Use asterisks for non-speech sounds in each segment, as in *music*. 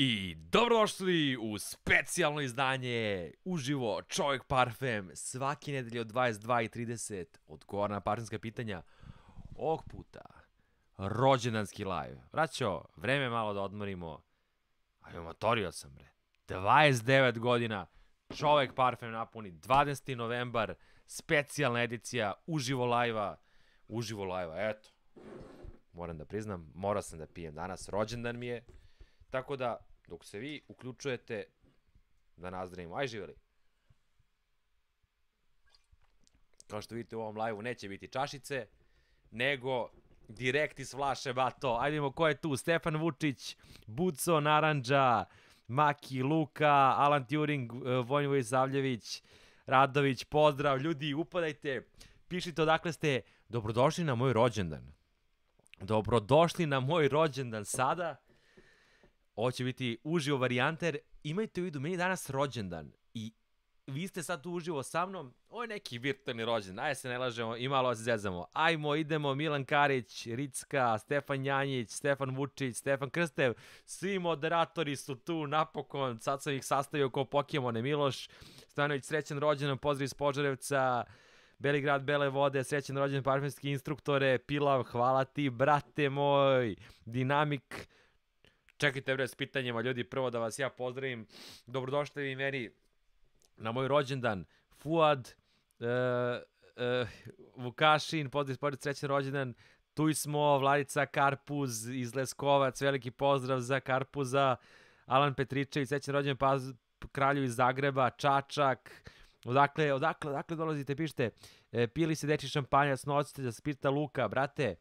I dobrodošli u specijalno izdanje uživo Čovjek Parfem svake nedelje od 22.30 odgovor na parfemska pitanja ovog puta rođendanski live. Vraćao, vreme malo da odmorimo. Aj, motorio sam bre. 29 godina, Čovjek Parfem napuni 20. novembar, specijalna edicija uživo live-a. Uživo live-a, eto. Moram da priznam, morao sam da pijem danas, rođendan mi je. Tako da, Dok se vi uključujete da nazdravimo. Aj živeli! Kao što vidite u ovom live-u neće biti čašice, nego direkt iz flaše, bato. Ajde vidimo ko je tu. Stefan Vučić, Buco, Naranđa, Maki, Luka, Alan Turing, Vojnivoj Zavljević, Radović, pozdrav. Ljudi, upadajte, pišite odakle ste. Dobrodošli na moj rođendan. Dobrodošli na moj rođendan sada. Ovo će biti uživo varijanter, imajte u vidu, meni je danas rođendan i vi ste sad tu uživo sa mnom, ovo je neki virtualni rođendan, ajde se ne lažemo i malo se zezamo. Ajmo, idemo, Milan Karić, Ricka, Stefan Janjić, Stefan Vučić, Stefan Krstev, svi moderatori su tu napokon, sad sam ih sastavio kao Pokemone, Miloš, Stanović, srećan rođendan, pozdrav iz Požarevca, Beligrad Bele vode, srećan rođendan parfumski instruktore, Pilav, hvala ti, brate moj, Dinamik, Čekajte bre s pitanjima, ljudi, prvo da vas ja pozdravim. Dobrodošli vi meni na moj rođendan. Fuad, uh, uh, Vukašin, pozdrav iz Porica, srećan rođendan. Tu smo, Vladica Karpuz iz Leskovac, veliki pozdrav za Karpuza. Alan Petričević, srećan rođendan, pa, kralju iz Zagreba, Čačak, Odakle, odakle, odakle dolazite, pišite. E, pili se deči šampanjac, snocite da se pita Luka, brate,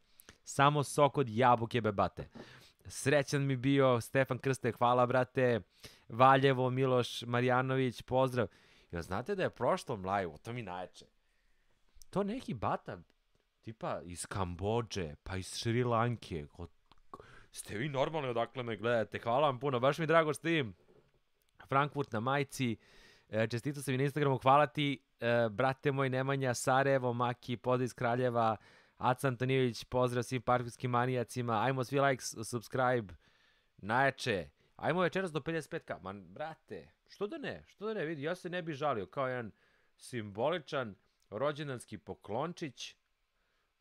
samo sok od jabuke bebate srećan mi bio, Stefan Krste, hvala brate, Valjevo, Miloš Marjanović, pozdrav. Jel znate da je prošlom live-u, to mi najče, to neki bata, tipa iz Kambođe, pa iz Šri Lanke, od ste vi normalni odakle me gledate, hvala vam puno, baš mi drago ste im. Frankfurt na majci, e, čestito sam i na Instagramu, hvala ti, e, brate moj Nemanja, Sarajevo, Maki, pozdrav iz Kraljeva, Aca Antonijević, pozdrav svim parkovskim manijacima, ajmo svi like, subscribe, najče, ajmo večeras do 55k, man, brate, što da ne, što da ne, vidi, ja se ne bi žalio, kao jedan simboličan rođendanski poklončić,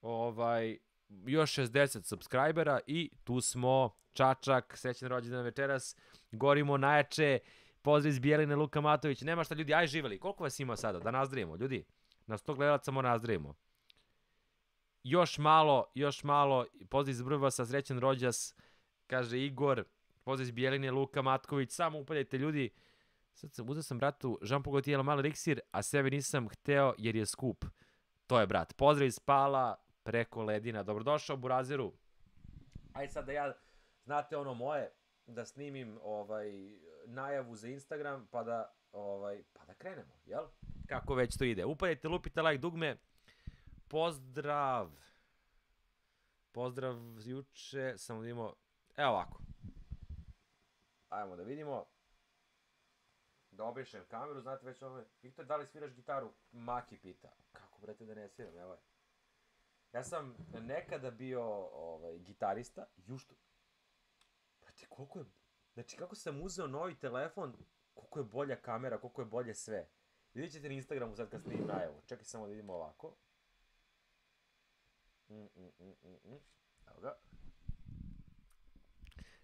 ovaj, još 60 subscribera i tu smo, Čačak, sećan rođendan večeras, gorimo najče, pozdrav iz Bijeline, Luka Matović, nema šta ljudi, aj živeli, koliko vas ima sada, da nazdravimo, ljudi, na 100 gledalaca moramo nazdravimo još malo, još malo, pozdrav iz sa srećan rođas, kaže Igor, pozdrav iz Bijeline, Luka Matković, samo upadajte ljudi, sad sam, uzeo sam bratu Jean Pogotijela Gaultier mali eliksir, a sebe nisam hteo jer je skup. To je brat. Pozdrav iz Pala, preko ledina. Dobrodošao Burazeru. Ajde sad da ja, znate ono moje, da snimim ovaj najavu za Instagram, pa da ovaj pa da krenemo, jel? Kako već to ide. Upadajte, lupite like dugme, Pozdrav! Pozdrav juče, samo da Evo ovako. Ajmo da vidimo. Da obrišem kameru, znate već ovo... Viktor, da li sviraš gitaru? Maki pita. Kako, brete da ne sviram, evo je. Ja sam nekada bio ovaj, gitarista, jušto... Brate, koliko je... Znači, kako sam uzeo novi telefon, koliko je bolja kamera, koliko je bolje sve. Vidjet ćete na Instagramu sad kad snimim najavu. Čekaj samo da vidimo ovako. Mm, mm, mm, Evo ga.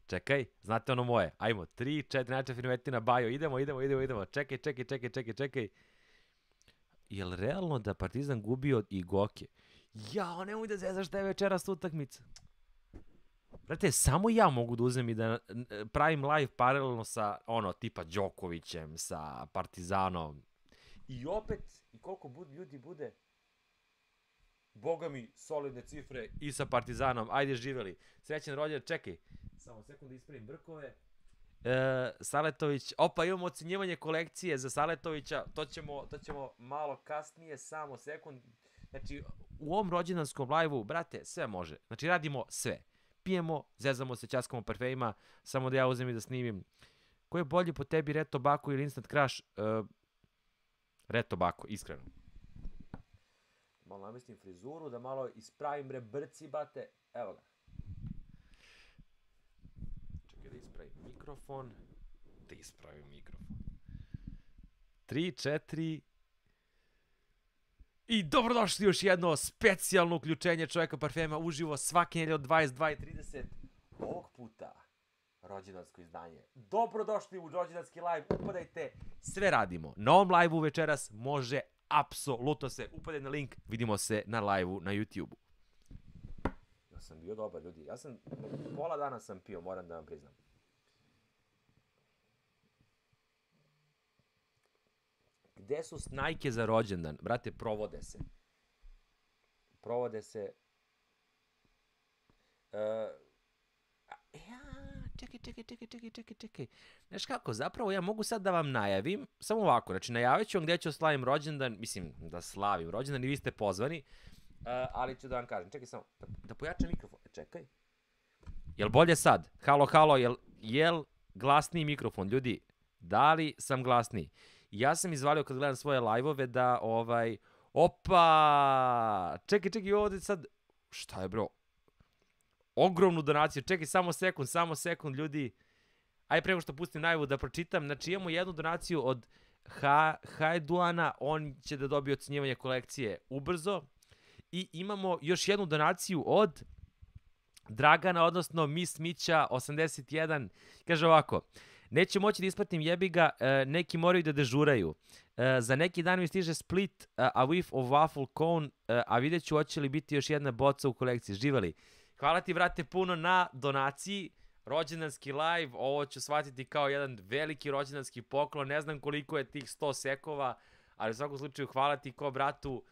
Čekaj, znate ono moje. Ajmo, 3, 4, najče na bio. Idemo, idemo, idemo, idemo. Čekaj, čekaj, čekaj, čekaj, čekaj. li realno da Partizan gubi od Igoke? Jao, nemoj da zezaš da je večeras utakmica. Brate, samo ja mogu da uzem i da pravim live paralelno sa, ono, tipa Đokovićem, sa Partizanom. I opet, i koliko bud, ljudi bude, boga mi, solidne cifre i sa Partizanom, ajde živeli. Srećan rođer, čekaj, samo sekund da ispravim brkove. E, Saletović, opa, imamo ocenjivanje kolekcije za Saletovića, to ćemo, to ćemo malo kasnije, samo sekund. Znači, u ovom rođendanskom live-u, brate, sve može. Znači, radimo sve. Pijemo, zezamo se, časkamo parfejima, samo da ja uzem i da snimim. Ko je bolji po tebi, Reto Baku ili Instant Crush? E, Reto Baku, iskreno malo namestim frizuru, da malo ispravim bre bate. Evo ga. Čekaj da ispravim mikrofon. Da ispravim mikrofon. 3, 4, I dobrodošli još jedno specijalno uključenje čoveka parfema uživo svake nelje od 22.30. Ovog puta rođendansko izdanje. Dobrodošli u rođendanski live, upadajte, sve radimo. Na ovom live-u večeras može apsolutno se upade na link, vidimo se na live-u na YouTube-u. Ja sam bio dobar, ljudi. Ja sam, pola dana sam pio, moram da vam priznam. Gde su snajke za rođendan? Brate, provode se. Provode se. Uh, čekaj, čekaj, čekaj, čekaj, čekaj, čekaj. Znaš kako, zapravo ja mogu sad da vam najavim, samo ovako, znači najavit ću vam gde ću da slavim rođendan, mislim da slavim rođendan i vi ste pozvani, uh, ali ću da vam kažem, čekaj samo, da, da pojačam mikrofon, e, čekaj. Jel bolje sad? Halo, halo, jel, jel glasniji mikrofon, ljudi? Da li sam glasniji? Ja sam izvalio kad gledam svoje lajvove da ovaj... Opa! Čekaj, čekaj, ovde sad... Šta je bro? ogromnu donaciju. Čekaj, samo sekund, samo sekund, ljudi. Aj prema što pustim najvu da pročitam. Znači imamo jednu donaciju od ha, Hajduana, on će da dobije ocenjivanje kolekcije ubrzo. I imamo još jednu donaciju od Dragana, odnosno Miss Mića 81. Kaže ovako, Neće moći da ispratim jebiga, e, neki moraju da dežuraju. E, za neki dan mi stiže Split, a, e, a Whiff of Waffle Cone, a, vidjet ću hoće li biti još jedna boca u kolekciji. Živali! Hvala ti, vrate, puno na donaciji. Rođendanski live, ovo ću shvatiti kao jedan veliki rođendanski poklon. Ne znam koliko je tih 100 sekova, ali u svakom slučaju hvala ti ko bratu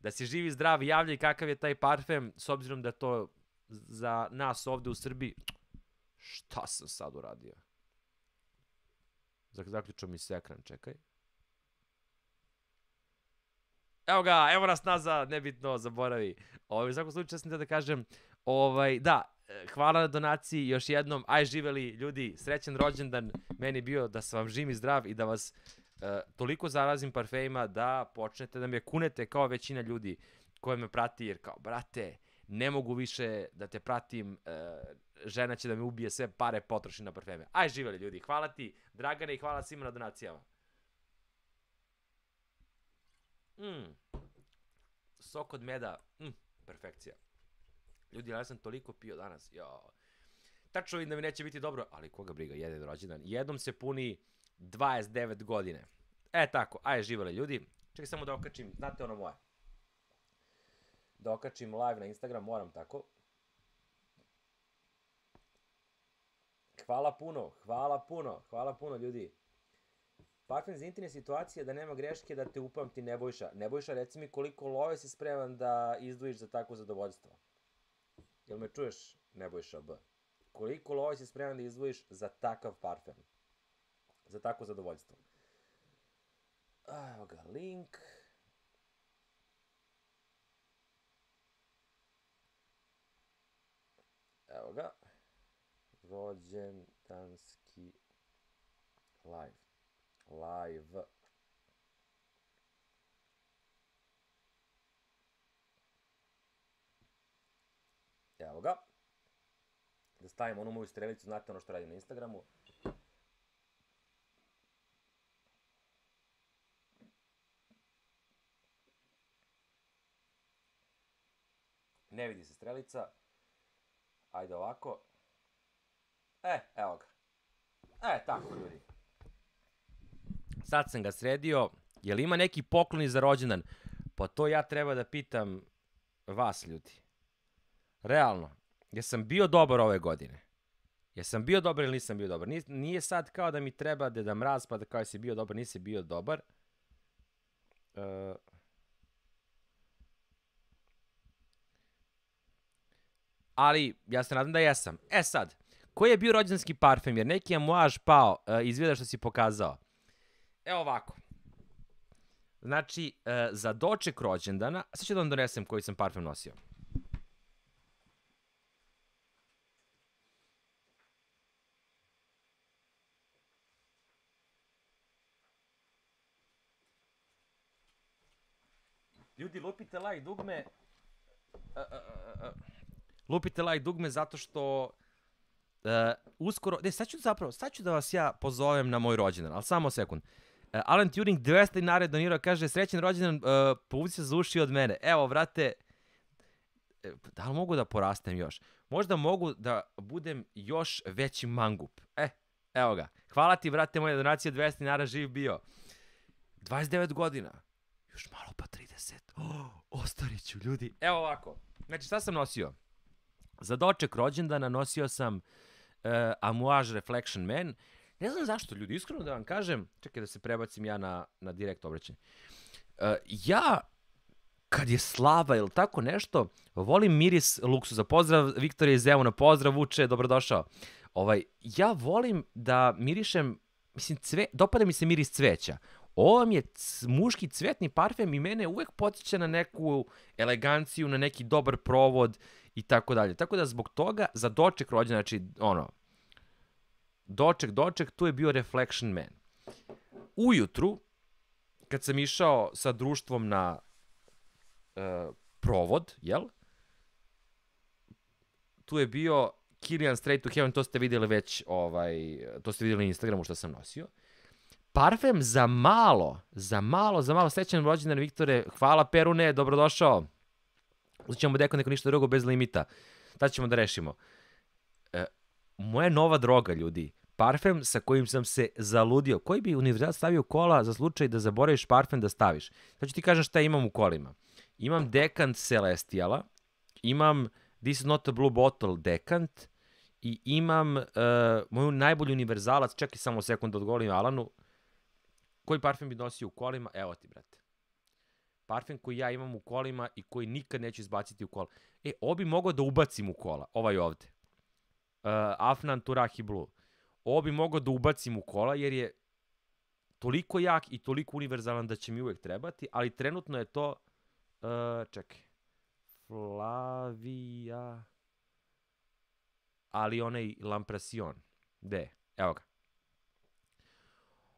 da si živi zdrav, javljaj kakav je taj parfem, s obzirom da to za nas ovde u Srbiji... Šta sam sad uradio? Zaključao mi se ekran, čekaj. Evo ga, evo nas nazad, nebitno, zaboravi. Ovo, ovaj, u svakom slučaju, sam da kažem, uh, Ovaj, da, e, hvala na donaciji još jednom. Aj živeli ljudi, srećan rođendan. Meni bio da sam vam živ i zdrav i da vas uh, toliko zarazim parfejima da počnete da me kunete kao većina ljudi koje me prati jer kao brate, ne mogu više da te pratim, uh, žena će da me ubije sve pare potroši na parfeme. Aj živeli ljudi, hvala ti Dragane i hvala svima na donacijama. Mm. Sok od meda, mm, perfekcija. Ljudi, ja sam toliko pio danas, jo. Tačno vidim da mi neće biti dobro, ali koga briga, jedan rođendan. Jednom se puni 29 godine. E tako, aj živele ljudi. Čekaj samo da okačim, znate ono moje. Da okačim live na Instagram, moram tako. Hvala puno, hvala puno, hvala puno ljudi. Parfem za interne situacije da nema greške da te upamti Nebojša. Nebojša, reci mi koliko love si spreman da izdvojiš za takvo zadovoljstvo. Jel me čuješ, Nebojša B? Koliko lova si spreman da izvojiš za takav parfem? Za takvo zadovoljstvo? Evo ga, link. Evo ga. Rođendanski live. Live. Evo ga. Da stavim onu moju strelicu, znate ono što radim na Instagramu. Ne vidi se strelica. Ajde ovako. E, evo ga. E, tako ljudi. Sad sam ga sredio. li ima neki poklon za rođendan? Pa to ja treba da pitam vas ljudi realno, jesam bio dobar ove godine? Jesam bio dobar ili nisam bio dobar? Nije, nije sad kao da mi treba Deda da Mraz, pa da kao si bio dobar, nisi bio dobar. Uh, ali ja se nadam da jesam. E sad, koji je bio rođendanski parfem? Jer neki je moaž pao uh, videa što si pokazao. Evo ovako. Znači, uh, za doček rođendana, sad ću da vam donesem koji sam parfem nosio. ljudi lupite like dugme lupite like dugme zato što uh, uskoro, ne, sad ću zapravo, sad ću da vas ja pozovem na moj rođendan, ali samo sekund. Uh, Alan Turing 200 dinara donirao, kaže, srećen rođendan, uh, e, povuci se za uši od mene. Evo, vrate, da li mogu da porastem još? Možda mogu da budem još veći mangup. E, evo ga. Hvala ti, vrate, moja donacija 200 dinara, živ bio. 29 godina. Još malo pa 30. Oh, ostariću, ljudi. Evo ovako. Znači, šta sam nosio? Za doček rođendana nosio sam uh, Amouage Reflection Man. Ne znam zašto, ljudi, iskreno da vam kažem, čekaj da se prebacim ja na, na direkt obraćanje. Uh, ja, kad je slava ili tako nešto, volim miris luksuza. Pozdrav, Viktor je iz Zemuna, pozdrav, Vuče, dobrodošao. Ovaj, ja volim da mirišem, mislim, cve, dopada mi se miris cveća ovo vam je muški cvetni parfem i mene uvek podsjeća na neku eleganciju, na neki dobar provod i tako dalje. Tako da zbog toga za doček rođena, znači ono, doček, doček, tu je bio Reflection Man. Ujutru, kad sam išao sa društvom na e, provod, jel? Tu je bio Kilian Straight to Heaven, to ste videli već, ovaj, to ste videli na Instagramu što sam nosio. Uh, parfem za malo, za malo, za malo. Srećan rođendan, Viktore. Hvala Perune, dobrodošao. Uzećemo deko neko ništa drugo bez limita. Ta ćemo da rešimo. E, moja nova droga, ljudi. Parfem sa kojim sam se zaludio. Koji bi univerzitet stavio kola za slučaj da zaboraviš parfem da staviš? Sad ću ti kažem šta imam u kolima. Imam dekant Celestiala, imam This is not a blue bottle dekant i imam uh, moju najbolju univerzalac, čekaj samo sekund da odgovorim Alanu, uh, Koji parfem bi nosio u kolima? Evo ti, brate. Parfem koji ja imam u kolima i koji nikad neću izbaciti u kola. E, ovo bi mogao da ubacim u kola. Ovaj ovde. Uh, Afnan Turahi Blue. Ovo bi mogao da ubacim u kola jer je toliko jak i toliko univerzalan da će mi uvek trebati, ali trenutno je to... Uh, čekaj. Flavia... Ali onaj Lamprasion. Gde Evo ga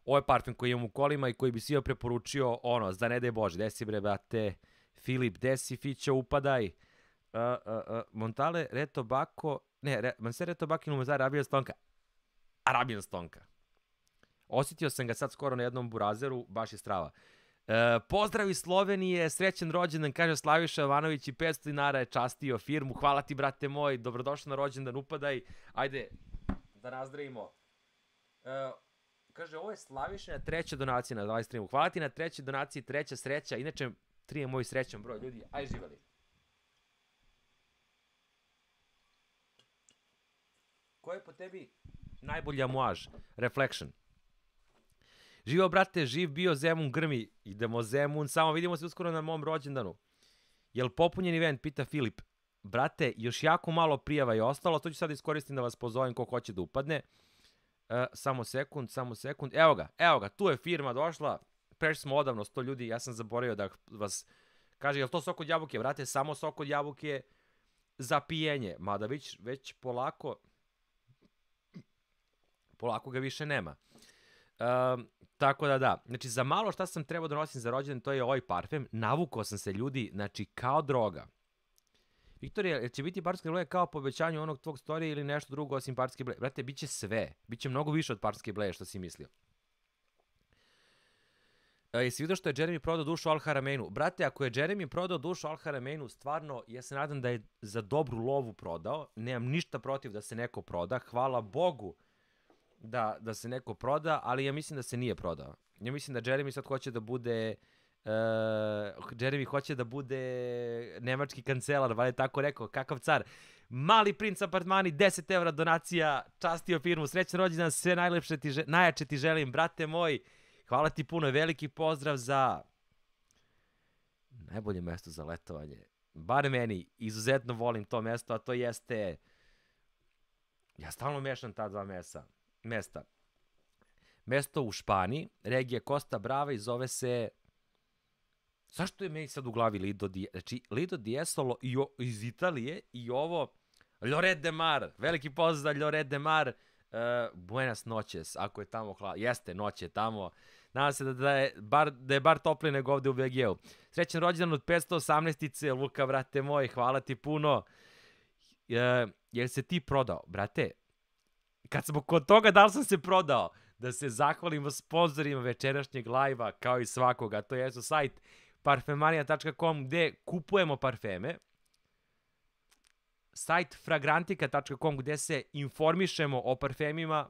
ovo je parfum koji imam u kolima i koji bi svima preporučio, ono, za ne daj Bože, desi bre, brate, Filip, desi Fića, upadaj, uh, uh, uh, Montale, Reto Bako, ne, re, Manse Reto Bako ili Mozar, Arabijan Stonka, Arabijan Stonka. Osetio sam ga sad skoro na jednom burazeru, baš je strava. E, uh, pozdrav iz Slovenije, srećen rođendan, kaže Slaviša Jovanović i 500 dinara je častio firmu. Hvala ti, brate moj, dobrodošao na rođendan, upadaj. Ajde, da nazdravimo. E, Kaže, ovo je slavišnja treća donacija na live streamu. Hvala ti na trećoj donaciji, treća sreća. Inače, tri je moj srećan broj. Ljudi, aj živali. Ko je po tebi najbolji amuaž? Reflection. Živo, brate, živ bio Zemun Grmi. Idemo Zemun, samo vidimo se uskoro na mom rođendanu. Jel popunjen event, pita Filip. Brate, još jako malo prijava je ostalo, to ću sad iskoristiti da vas pozovem ko hoće da upadne. E, samo sekund, samo sekund. Evo ga, evo ga, tu je firma došla. Preš smo odavno 100 ljudi, ja sam zaboravio da vas... Kaže, je to sok od jabuke? Vrate, samo sok od jabuke za pijenje. Mada već, već polako... Polako ga više nema. E, tako da da, znači za malo šta sam trebao da nosim za rođendan, to je ovaj parfem, navukao sam se ljudi, znači kao droga. Viktorija, će biti parske bleje kao povećanje onog tvog storija ili nešto drugo osim parske bleje? Brate, bit će sve. Biće mnogo više od parske bleje što si mislio. E, jesi vidio što je Jeremy prodao dušu Al Haramenu? Brate, ako je Jeremy prodao dušu Al Haramenu, stvarno, ja se nadam da je za dobru lovu prodao. Nemam ništa protiv da se neko proda. Hvala Bogu da, da se neko proda, ali ja mislim da se nije prodao. Ja mislim da Jeremy sad hoće da bude... Uh, Uh, Jeremy hoće da bude nemački kancelar, valjda tako rekao, kakav car. Mali princ apartmani, 10 evra donacija, častio firmu, srećan rođendan, sve najlepše ti, želim, najjače ti želim, brate moj. Hvala ti puno, veliki pozdrav za najbolje mesto za letovanje. Bar meni, izuzetno volim to mesto, a to jeste... Ja stalno mešam ta dva mesa, mesta. Mesto u Španiji, regija Costa Brava i zove se Zašto je meni sad u glavi Lido Di... Znači, Lido Diesolo i o, iz Italije i ovo... Lloret de Mar, veliki pozdrav Lloret de Mar, uh, buenas noches, ako je tamo hla... Jeste, noć je tamo. Nadam se da, da, je, bar, da je bar toplije nego ovde u BG-u. Srećan rođendan od 518-ice, Luka, brate moj, hvala ti puno. Uh, eh, jer se ti prodao, brate, kad smo kod toga da li sam se prodao, da se zahvalimo sponsorima večerašnjeg lajva, kao i svakoga, to je sajt parfemarija.com gde kupujemo parfeme, sajt fragrantika.com gde se informišemo o parfemima,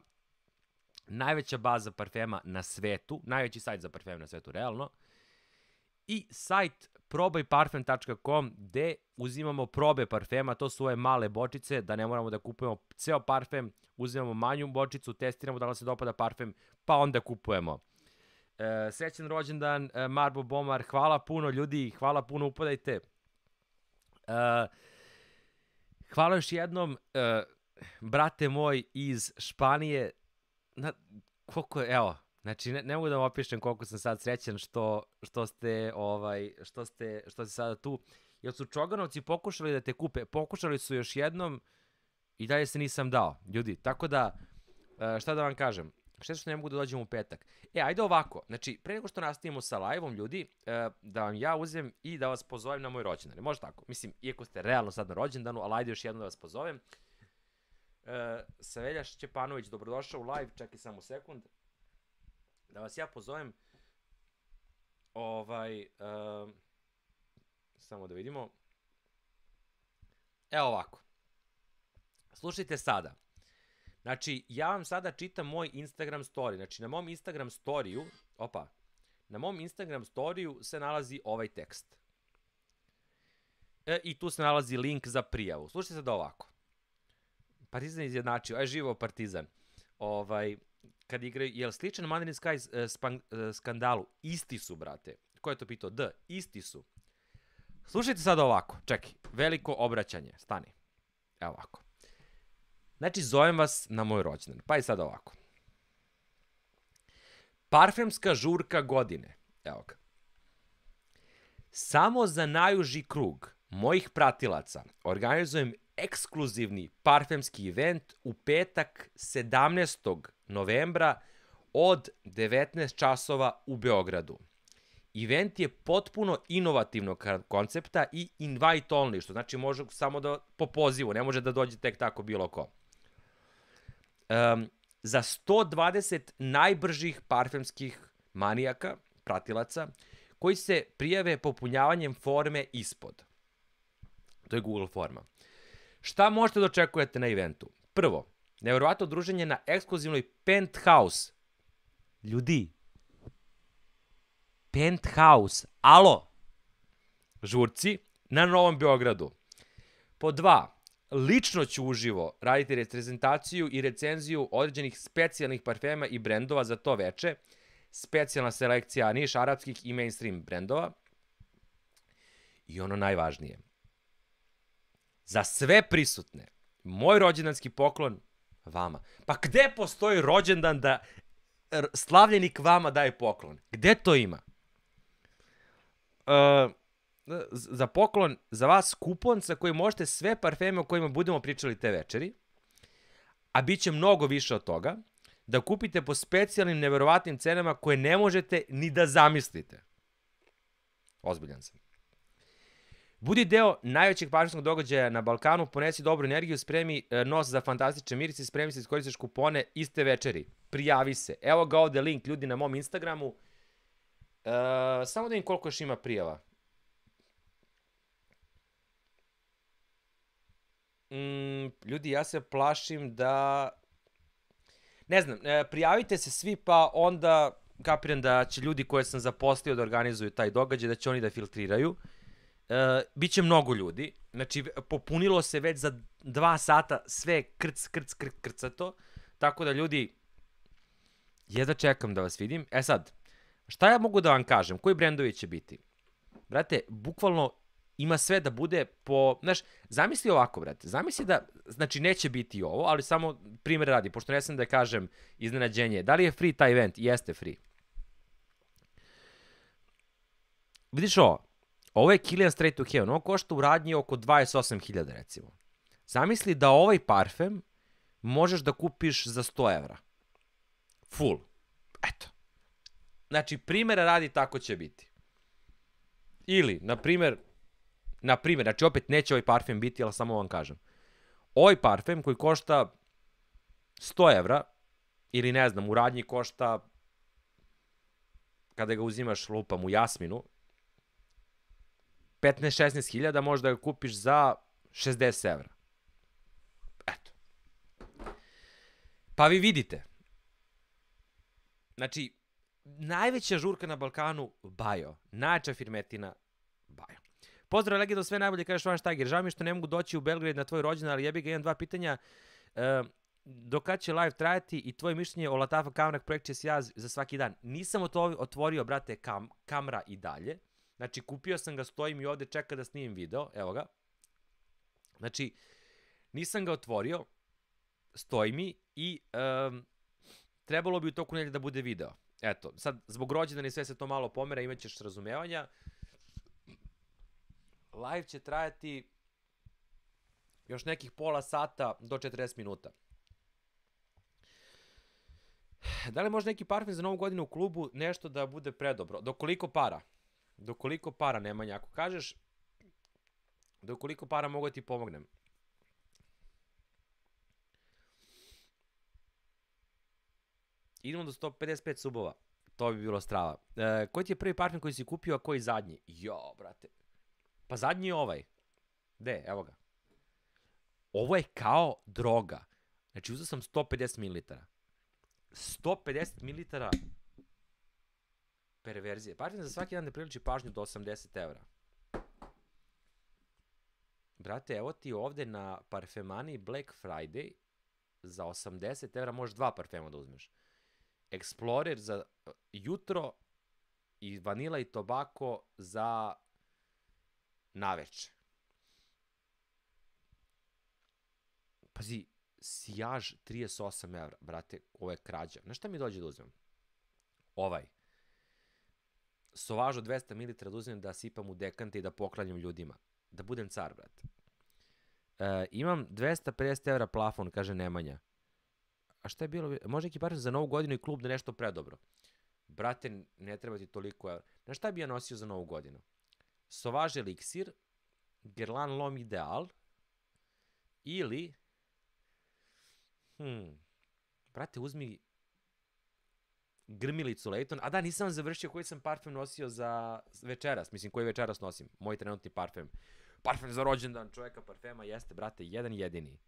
najveća baza parfema na svetu, najveći sajt za parfeme na svetu, realno, i sajt probajparfem.com gde uzimamo probe parfema, to su ove male bočice, da ne moramo da kupujemo ceo parfem, uzimamo manju bočicu, testiramo da li se dopada parfem, pa onda kupujemo E, srećan rođendan, e, Marbo Bomar, hvala puno ljudi, hvala puno, upadajte. E, hvala još jednom, e, brate moj iz Španije, na, koliko, evo, Znači, ne, ne mogu da vam opišem koliko sam sad srećan što, što ste, ovaj, što ste, što ste sada tu. Jel su Čoganovci pokušali da te kupe, pokušali su još jednom i dalje se nisam dao, ljudi. Tako da, šta da vam kažem, Pa šta što ne mogu da dođem u petak? E, ajde ovako. Znači, pre nego što nastavimo sa live-om, ljudi, e, da vam ja uzem i da vas pozovem na moj rođendan. Može tako? Mislim, iako ste realno sad na rođendanu, ali ajde još jedno da vas pozovem. E, Saveljaš Čepanović, dobrodošao u live, čekaj samo sekund. Da vas ja pozovem. Ovaj, e, samo da vidimo. Evo ovako. Slušajte sada. Znači, ja vam sada čitam moj Instagram story. Znači, na mom Instagram storiju, opa, na mom Instagram storiju se nalazi ovaj tekst. E, I tu se nalazi link za prijavu. Slušajte sada ovako. Partizan izjednačio, aj živo Partizan. Ovaj, kad igraju, jel sličan Mandarin Sky e, span, e, skandalu? Isti su, brate. Ko je to pitao? D, isti su. Slušajte sada ovako, čekaj, veliko obraćanje, stani. Evo ovako. Znači, zovem vas na moj rođendan. Pa i sad ovako. Parfemska žurka godine. Evo ga. Samo za najuži krug mojih pratilaca organizujem ekskluzivni parfemski event u petak 17. novembra od 19 časova u Beogradu. Event je potpuno inovativnog koncepta i invite only, što znači može samo da po pozivu, ne može da dođe tek tako bilo ko um, za 120 najbržih parfemskih manijaka, pratilaca, koji se prijave popunjavanjem forme ispod. To je Google forma. Šta možete da očekujete na eventu? Prvo, nevjerovatno druženje na ekskluzivnoj penthouse. Ljudi, penthouse, alo, žurci, na Novom Beogradu. Po dva, lično ću uživo raditi reprezentaciju i recenziju određenih specijalnih parfema i brendova za to veče. Specijalna selekcija niš arapskih i mainstream brendova. I ono najvažnije. Za sve prisutne, moj rođendanski poklon vama. Pa gde postoji rođendan da slavljenik vama daje poklon? Gde to ima? Uh, E, za poklon za vas kupon sa kojim možete sve parfeme o kojima budemo pričali te večeri, a bit će mnogo više od toga, da kupite po specijalnim neverovatnim cenama koje ne možete ni da zamislite. Ozbiljan sam. Budi deo najvećeg parfumskog događaja na Balkanu, ponesi dobru energiju, spremi e, nos za fantastične mirise, spremi se da skoristiš kupone iste večeri. Prijavi se. Evo ga ovde link ljudi na mom Instagramu. E, samo da im koliko još ima prijava. Mm, ljudi, ja se plašim da... Ne znam, e, prijavite se svi pa onda kapiram da će ljudi koje sam zaposlio da organizuju taj događaj, da će oni da filtriraju. E, biće mnogo ljudi. Znači, popunilo se već za dva sata sve krc, krc, krc, krcato. Tako da ljudi, jedva čekam da vas vidim. E sad, šta ja mogu da vam kažem? Koji brendovi će biti? Brate, bukvalno ima sve da bude po... Znaš, zamisli ovako, brate. Zamisli da, znači, neće biti ovo, ali samo primjer radi, pošto ne sam da kažem iznenađenje. Da li je free taj event? Jeste free. Vidiš ovo, ovo je Kilian Straight to Heaven, ovo košta u radnji oko 28.000 recimo. Zamisli da ovaj parfem možeš da kupiš za 100 evra. Full. Eto. Znači, primjera radi tako će biti. Ili, na primjer, Na primjer, znači opet neće ovaj parfem biti, ali samo vam kažem. Ovaj parfem koji košta 100 evra, ili ne znam, u radnji košta, kada ga uzimaš lupam u jasminu, 15-16 hiljada možda ga kupiš za 60 evra. Eto. Pa vi vidite. Znači, najveća žurka na Balkanu, Bajo. Najveća firmetina, Pozdrav legendo, sve najbolje, kažeš Van Štager. Žao mi što ne mogu doći u Belgrade na tvoj rođendan, ali jebi ga, imam dva pitanja. E, dok će live trajati i tvoje mišljenje o Latafa Kamrak projekt će se ja za svaki dan. Nisam to otvorio, brate, kam, kamra i dalje. Znači, kupio sam ga, stojim i ovde čeka da snimim video. Evo ga. Znači, nisam ga otvorio, stoji mi i um, trebalo bi u toku nelje da bude video. Eto, sad, zbog rođendana i sve se to malo pomera, imat ćeš razumevanja live će trajati još nekih pola sata do 40 minuta. Da li može neki parfem za novu godinu u klubu nešto da bude predobro? Dokoliko para? Dokoliko para, Nemanja? Ako kažeš dokoliko para mogu da ti pomognem. Idemo do 155 subova. To bi bilo strava. E, koji ti je prvi parfem koji si kupio, a koji zadnji? Jo, brate. Pa zadnji je ovaj. De, evo ga. Ovo je kao droga. Znači, uzao sam 150 ml. 150 ml perverzije. Partner za svaki dan ne priliči pažnju do 80 evra. Brate, evo ti ovde na parfemani Black Friday za 80 evra možeš dva parfema da uzmeš. Explorer za e, jutro i Vanilla i Tobacco za naveče. Pazi, sijaž 38 evra, brate, ovo je krađa. Znaš šta mi dođe da uzmem? Ovaj. Sovaž 200 ml da uzmem da sipam u dekante i da poklanjam ljudima. Da budem car, brate. E, imam 250 evra plafon, kaže Nemanja. A šta je bilo? Može ekiparstvo za novu godinu i klub da nešto predobro. Brate, ne treba ti toliko evra. Znaš šta bi ja nosio za novu godinu? Sovaž Elixir, Gerlan Lom Ideal ili hmm, brate, uzmi grmilicu Leyton. A da, nisam vam završio koji sam parfem nosio za večeras. Mislim, koji večeras nosim. Moj trenutni parfem. Parfem za rođendan čoveka parfema jeste, brate, jedan jedini.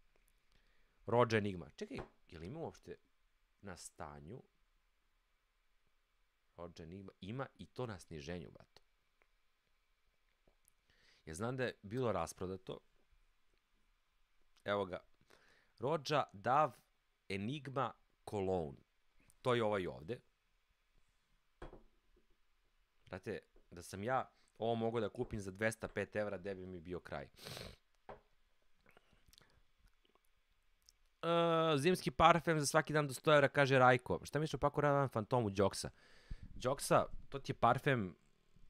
Rođa Enigma. Čekaj, je li ima uopšte na stanju Rođa Enigma? Ima i to na sniženju, brate. Ja znam da je bilo rasprodato. Evo ga. Rođa, Dav, Enigma, Cologne. To je ovaj ovde. Brate, da sam ja ovo mogao da kupim za 205 evra, gde bi mi bio kraj. Uh, zimski parfem za svaki dan do 100 evra, kaže Rajko. Šta misliš o paku radan fantomu Đoksa? Đoksa, to ti je parfem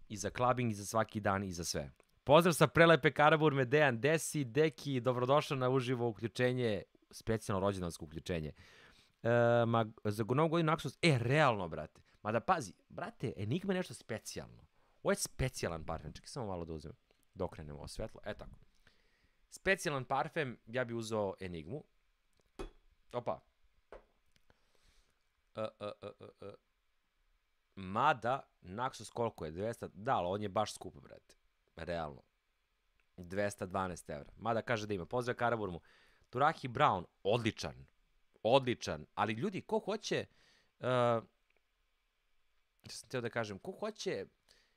i za clubbing i za svaki dan, i za sve. Pozdrav sa prelepe Karaburme, Dejan Desi, Deki, dobrodošao na uživo uključenje, specijalno rođendansko uključenje. E, ma, za novu godinu Naxos, e, realno, brate. Ma da pazi, brate, Enigma je nešto specijalno. Ovo je specijalan parfem, čekaj samo malo da uzem, dokrenem da ovo svetlo, e tako. Specijalan parfem, ja bi uzao Enigmu. Opa. E, e, e, e, e. Mada, Naxos koliko je, 200, da, ali on je baš skup, brate realno. 212 evra. Mada kaže da ima. Pozdrav Karaburmu. Turahi Brown, odličan. Odličan. Ali ljudi, ko hoće... Uh, sam teo da kažem, ko hoće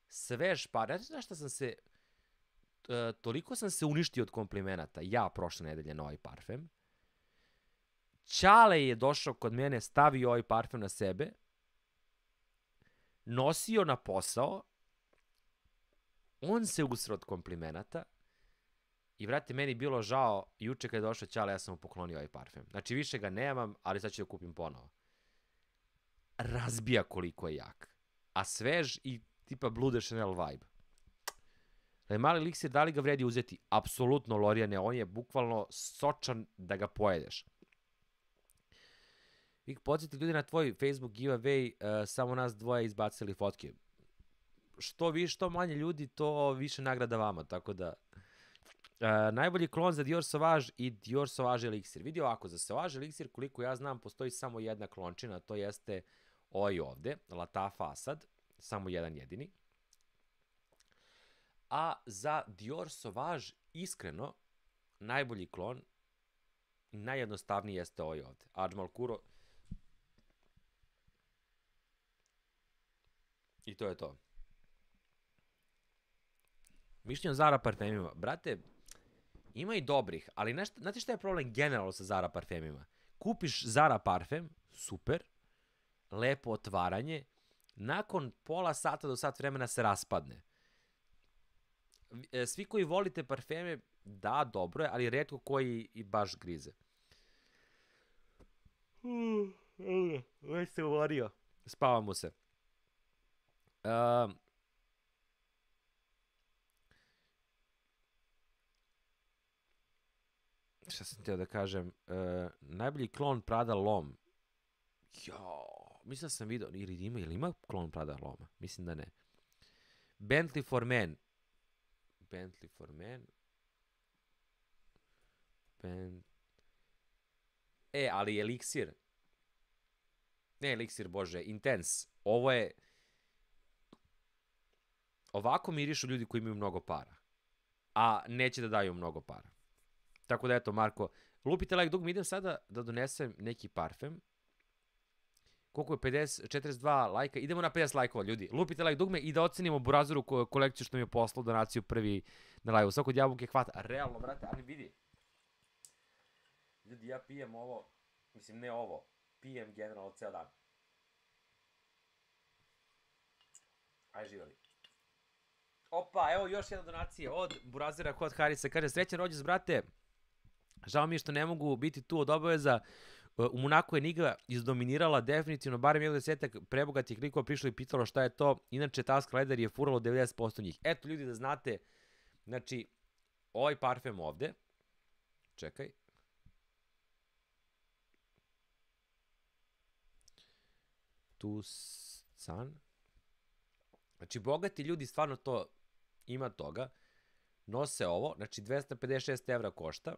svež par... Znači, znaš šta sam se... Uh, toliko sam se uništio od komplimenata. Ja prošle nedelje na ovaj parfem. Ćale je došao kod mene, stavio ovaj parfem na sebe, nosio na posao on se usrao od komplimenata i vrati, meni bilo žao, juče kad je došao Ćala, ja sam mu poklonio ovaj parfem. Znači, više ga nemam, ali sad ću da kupim ponovo. Razbija koliko je jak. A svež i tipa Blue de Chanel vibe. Da mali liksir, da li ga vredi uzeti? Apsolutno, Lorijane, on je bukvalno sočan da ga pojedeš. I podsjeti ljudi na tvoj Facebook giveaway, uh, samo nas dvoje izbacili fotke što vi, što manje ljudi, to više nagrada vama, tako da... Uh, najbolji klon za Dior Sauvage i Dior Sauvage Elixir. Vidio ovako, za Sauvage Elixir, koliko ja znam, postoji samo jedna klončina, to jeste ovaj ovde, Latafa Asad, samo jedan jedini. A za Dior Sauvage, iskreno, najbolji klon, najjednostavniji jeste ovaj ovde. Ajmal Kuro, I to je to. Mišljenje o Zara parfemima. Brate, ima i dobrih, ali nešto, znate šta je problem generalno sa Zara parfemima? Kupiš Zara parfem, super, lepo otvaranje, nakon pola sata do sat vremena se raspadne. E, svi koji volite parfeme, da, dobro je, ali redko koji i baš grize. Već se uvorio. Spavamo se. Um, šta sam teo da kažem, uh, najbolji klon Prada Lom. Jo, mislim da sam vidio, ili ima, ili ima klon Prada Loma? Mislim da ne. Bentley for Men. Bentley for Men. Ben... E, ali Elixir. Ne Elixir, bože, Intense. Ovo je... Ovako mirišu ljudi koji imaju mnogo para. A neće da daju mnogo para. Tako da eto, Marko, lupite like dugme, idem sada da donesem neki parfem. Koliko je 50, 42 lajka, idemo na 50 lajkova, ljudi. Lupite like dugme i da ocenimo Burazoru kolekciju što mi je poslao donaciju prvi na lajvu. Svako je hvata, realno, brate, ali vidi. Ljudi, ja pijem ovo, mislim ne ovo, pijem generalno ceo dan. Aj živjeli. Opa, evo još jedna donacija od Burazira kod Harisa. Kaže, srećan rođendan brate. Žao mi je što ne mogu biti tu od obaveza. E, u Monaku je Niga izdominirala definitivno, barem jedan desetak prebogatih likova prišlo i pitalo šta je to. Inače, Task Rider je furalo 90% njih. Eto, ljudi, da znate, znači, ovaj parfem ovde, čekaj, san. Znači, bogati ljudi stvarno to, ima toga. Nose ovo, znači 256 evra košta.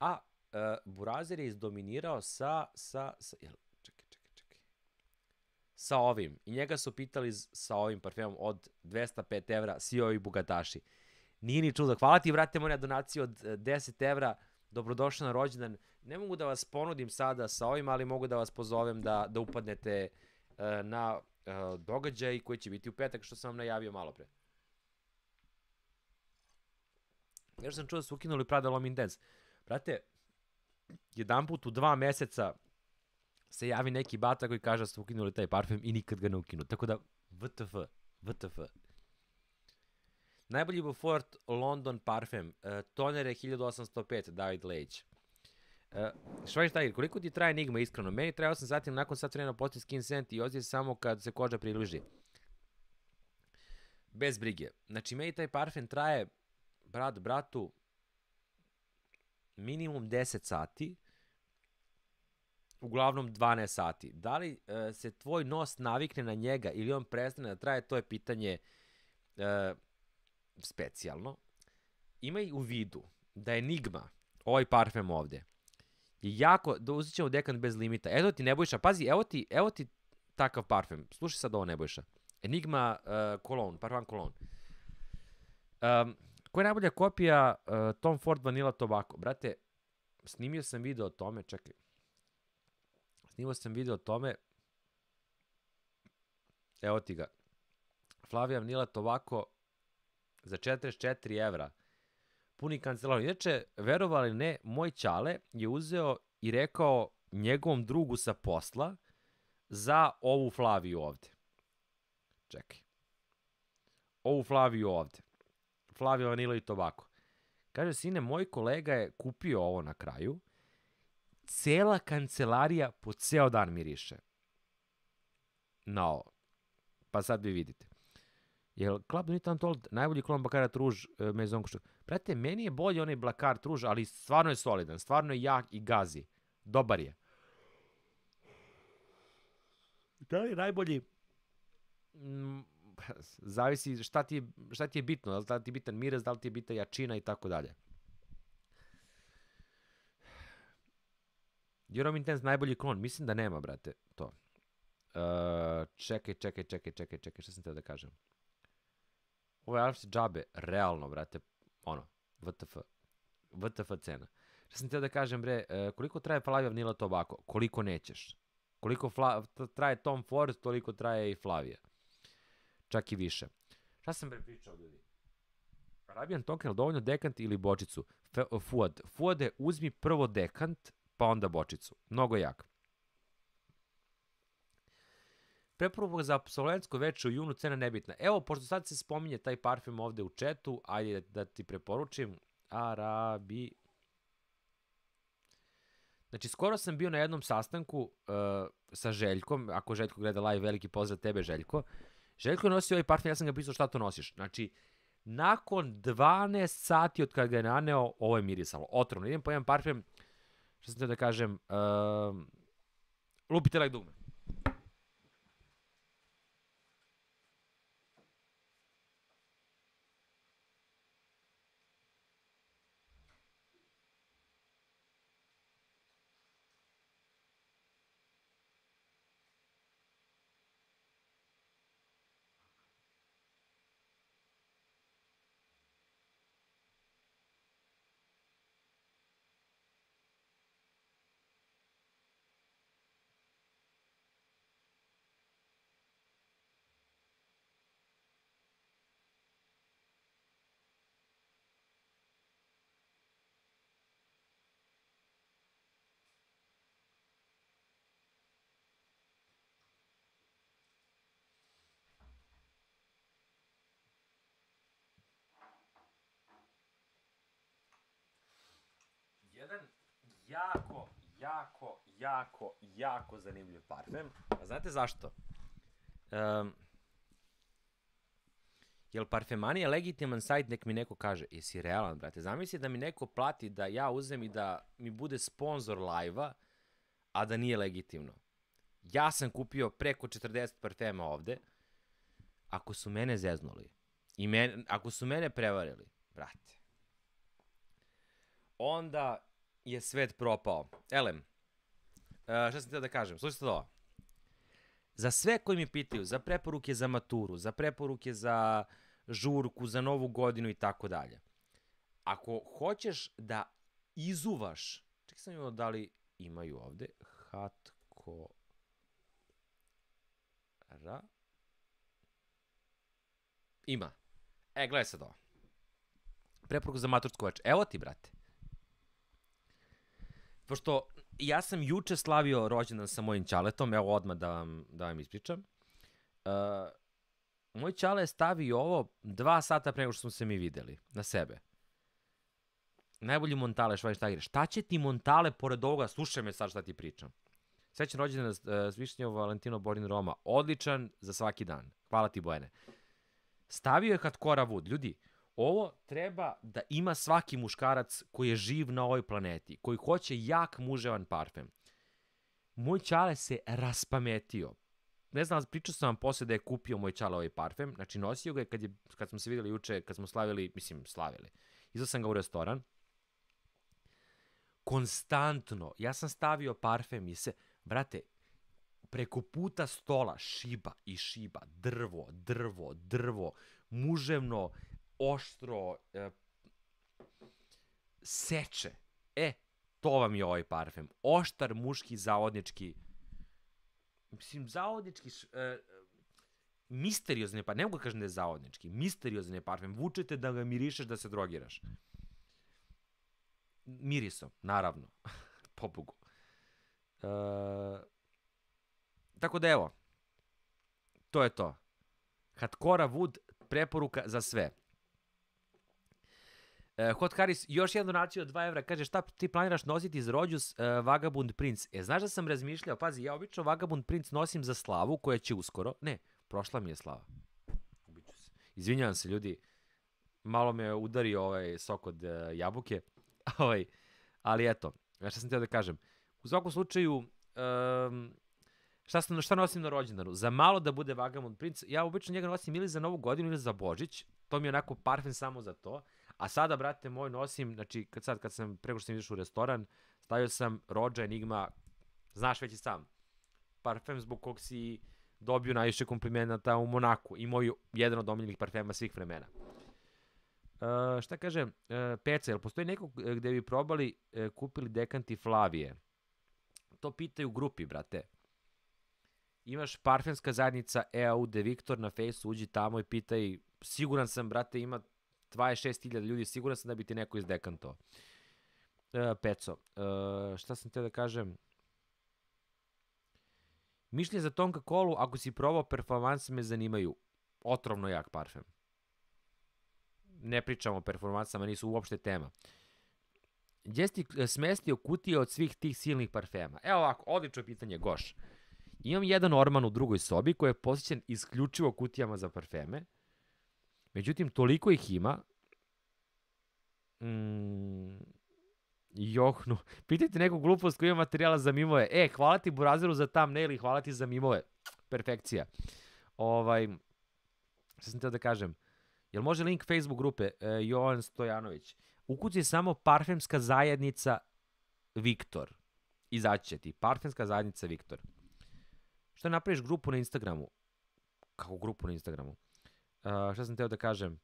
A uh, e, Burazer je izdominirao sa, sa, sa jel, čekaj, čekaj, čekaj. Sa ovim. I njega su pitali sa ovim parfemom od 205 evra, svi ovi bugataši. Nije ni čudo. Hvala ti, vrate, moja donacija od 10 e, evra. Dobrodošli na rođendan. Ne mogu da vas ponudim sada sa ovim, ali mogu da vas pozovem da, da upadnete uh, na uh, događaj koji će biti u petak, što sam vam najavio malo pre. Još sam čuo da su ukinuli Prada Lomin Dance. Brate, jedan put u dva meseca se javi neki bata koji kaže da su ukinuli taj parfem i nikad ga ne ukinu. Tako da, VTF, VTF. Najbolji Beaufort London parfem, uh, toner je 1805, David Lage. Uh, Švajš koliko ti traje enigma iskreno? Meni traje 8 sati, nakon sat vremena postoji skin scent i ozije samo kad se koža približi. Bez brige. Znači, meni taj parfem traje, brat bratu, minimum 10 sati, uglavnom 12 sati. Da li uh, se tvoj nos navikne na njega ili on prestane da traje, to je pitanje uh, specijalno. Imaj u vidu da je Enigma, ovaj parfem ovde, je jako, da uzit ćemo dekan bez limita. Evo ti Nebojša, pazi, evo ti, evo ti takav parfem. Slušaj sad ovo Nebojša. Enigma uh, Cologne, parfum Cologne. Um, Koja je najbolja kopija uh, Tom Ford Vanilla Tobacco? Brate, snimio sam video o tome, čekaj. Snimio sam video o tome. Evo ti ga. Flavija Vanilla Tobacco za 44 evra. Puni kancelar. Inače, verovali ne, moj čale je uzeo i rekao njegovom drugu sa posla za ovu Flaviju ovde. Čekaj. Ovu Flaviju ovde. Flavio Vanilo i Tobacco. Kaže, sine, moj kolega je kupio ovo na kraju, cela kancelarija po ceo dan miriše. Na ovo. Pa sad vi vidite. Jel Club Nit Untold najbolji klon Baccarat Rouge e, Maison Couture? Prate, meni je bolji onaj Baccarat Rouge, ali stvarno je solidan, stvarno je jak i gazi. Dobar je. Da li najbolji? Mm, *laughs* zavisi šta ti je, šta ti je bitno, da li ti je bitan mirez, da li ti je bitan da jačina i tako dalje. Jerome Intense najbolji klon, mislim da nema, brate, to. Uh, čekaj, čekaj, čekaj, čekaj, čekaj, šta sam teo da kažem? Ovo je Alfa džabe, realno, brate, ono, VTF, VTF cena. Šta sam teo da kažem, bre, uh, koliko traje Flavija Vanilla Tobacco? Koliko nećeš? Koliko fla, traje Tom Ford, toliko traje i Flavija čak i više. Šta sam pričao, ljudi? Arabian Token, dovoljno dekant ili bočicu? fuad. Fuade, uzmi prvo dekant, pa onda bočicu. Mnogo jak. Preporuka za absolventsko veče u junu, cena nebitna. Evo, pošto sad se spominje taj parfem ovde u četu, ajde da ti preporučim. Arabi... Znači, skoro sam bio na jednom sastanku uh, sa Željkom, ako Željko gleda live, veliki pozdrav tebe, Željko. Uh, Željko je nosio ovaj parfem, ja sam ga pisao šta to nosiš. Znači, nakon 12 sati od kada ga je naneo, ovo je mirisalo. Otrovno. Idem po jedan parfem, što sam te da kažem, uh, lupite like dugme. jako, jako, jako, jako zanimljiv parfem. A znate zašto? Um, Jel parfemanija legitiman sajt, nek mi neko kaže, jesi realan, brate, zamisli da mi neko plati da ja uzem i da mi bude sponsor lajva, a da nije legitimno. Ja sam kupio preko 40 parfema ovde, ako su mene zeznuli, i mene, ako su mene prevarili, brate, onda je svet propao. Elem, e, šta sam htio da kažem? Slušajte to. Za sve koji mi pitaju, za preporuke za maturu, za preporuke za žurku, za novu godinu i tako dalje. Ako hoćeš da izuvaš, čekaj sam imao da li imaju ovde, hatko ra, ima. E, gledaj sad ovo. Preporuku za matursko veče. Evo ti, brate pošto ja sam juče slavio rođendan sa mojim ćaletom, evo odmah da vam, da vam ispričam. Uh, moj ćale je stavio ovo dva sata pre nego što smo se mi videli, na sebe. Najbolji montale Švajštajger. Šta Šta će ti montale pored ovoga? Slušaj me sad šta ti pričam. Srećan rođendan uh, e, Višnjevo Valentino Borin Roma. Odličan za svaki dan. Hvala ti, Bojene. Stavio je Hatkora Wood. Ljudi, Ovo treba da ima svaki muškarac koji je živ na ovoj planeti, koji hoće jak muževan parfem. Moj čale se raspametio. Ne znam, pričao sam vam posle da je kupio moj čale ovaj parfem, znači nosio ga je kad, je, kad smo se videli juče, kad smo slavili, mislim, slavili. Izao sam ga u restoran. Konstantno, ja sam stavio parfem i se, brate, preko puta stola šiba i šiba, drvo, drvo, drvo, muževno, oštro e, seče. E, to vam je ovaj parfem. Oštar, muški, zavodnički. Mislim, zavodnički... E, misteriozni parfem, ne mogu da kažem da je zavodnički, misteriozan je parfem, vučete da ga mirišeš da se drogiraš. Mirisom, naravno, *laughs* Popugu. E, tako da evo, to je to. Hatkora Wood, preporuka za sve. Uh, Hot Harris, još jednu donaciju od 2 evra, kaže šta ti planiraš nositi za Rođus uh, Vagabund Prince? E, znaš da sam razmišljao, pazi, ja obično Vagabund Prince nosim za slavu koja će uskoro, ne, prošla mi je slava. Ubiću se. Izvinjavam se, ljudi, malo me udari ovaj sok od uh, jabuke, *laughs* ovaj, ali eto, šta sam teo da kažem. U svakom slučaju, um, šta, sam, šta nosim na rođendanu? Za malo da bude Vagabund Prince, ja obično njega nosim ili za Novu godinu ili za Božić, to mi je onako parfem samo za to, A sada, brate moj, nosim, znači, kad sad kad sam, preko što sam izašao u restoran, stavio sam Rođa Enigma, znaš već i sam, parfem zbog kog si dobio najviše komplimenata u Monaku i moj jedan od omiljenih parfema svih vremena. Uh, šta kažem, uh, Peca, jel postoji neko e, gde bi probali, uh, kupili dekanti Flavije? To pitaju u grupi, brate. Imaš parfemska zajednica EAU de Victor na fejsu, uđi tamo i pitaj, siguran sam, brate, ima 26.000 ljudi, siguran sam da bi ti neko dekanto. E, peco, e, šta sam te da kažem? Mišlje za Tonka Kolu, ako si probao performanse me zanimaju. Otrovno jak parfem. Ne pričamo o performansama, nisu uopšte tema. Gdje si e, smestio kutije od svih tih silnih parfema? Evo ovako, odlično pitanje, Goš. Imam jedan orman u drugoj sobi koji je posjećen isključivo kutijama za parfeme. Međutim, toliko ih ima, mm, johnu. *laughs* Pitajte neku glupost koji ima materijala za mimove. E, hvala ti Burazeru za thumbnail i hvala ti za mimove. Perfekcija. Ovaj, sad sam teo da kažem. Jel može link Facebook grupe e, Jovan Stojanović? Ukuci samo parfemska zajednica Viktor. Izaći će ti. Parfemska zajednica Viktor. Što napraviš grupu na Instagramu? Kako grupu na Instagramu? Uh, šta sam teo da kažem?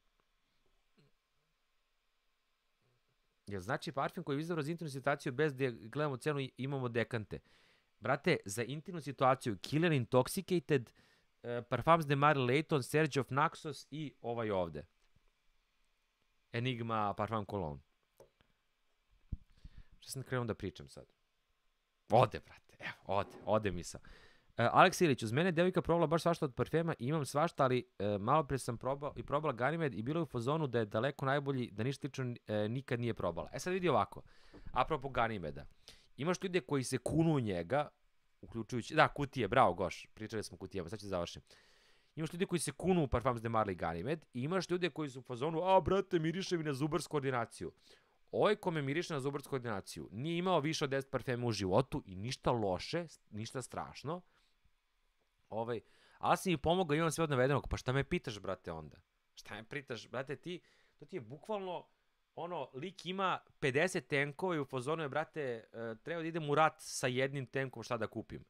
Jel znači parfem koji je izabrao za intimnu situaciju bez da gledamo cenu i imamo dekante? Brate, za intimnu situaciju Killer Intoxicated, uh, Parfums de Marie Layton, of Naxos i ovaj ovde. Enigma Parfum Cologne. Šta sam da krenuo da pričam sad? Ode, brate, evo, ode, ode mi sa. E, Aleks Ilić, uz mene devojka probala baš svašta od parfema i imam svašta, ali e, malo pre sam probao i probala Ganimed i bilo je u fazonu da je daleko najbolji, da ništa tično e, nikad nije probala. E sad vidi ovako, apropo Ganimeda. Imaš ljude koji se kunu u njega, uključujući, da, kutije, bravo Goš, pričali smo kutijama, sad ću da završiti. Imaš ljude koji se kunu u Parfums de Marley Ganimed i imaš ljude koji su u fazonu, a brate, miriše mi na zubarsku ordinaciju. Ovaj kome miriše na zubarsku ordinaciju nije imao više od 10 parfema u životu i ništa loše, ništa strašno, ovaj, ali si mi pomogao, imam sve od navedenog, pa šta me pitaš, brate, onda? Šta me pitaš, brate, ti, to ti je bukvalno, ono, lik ima 50 tenkova i u pozonu je, brate, e, treba da idem u rat sa jednim tenkom, šta da kupim?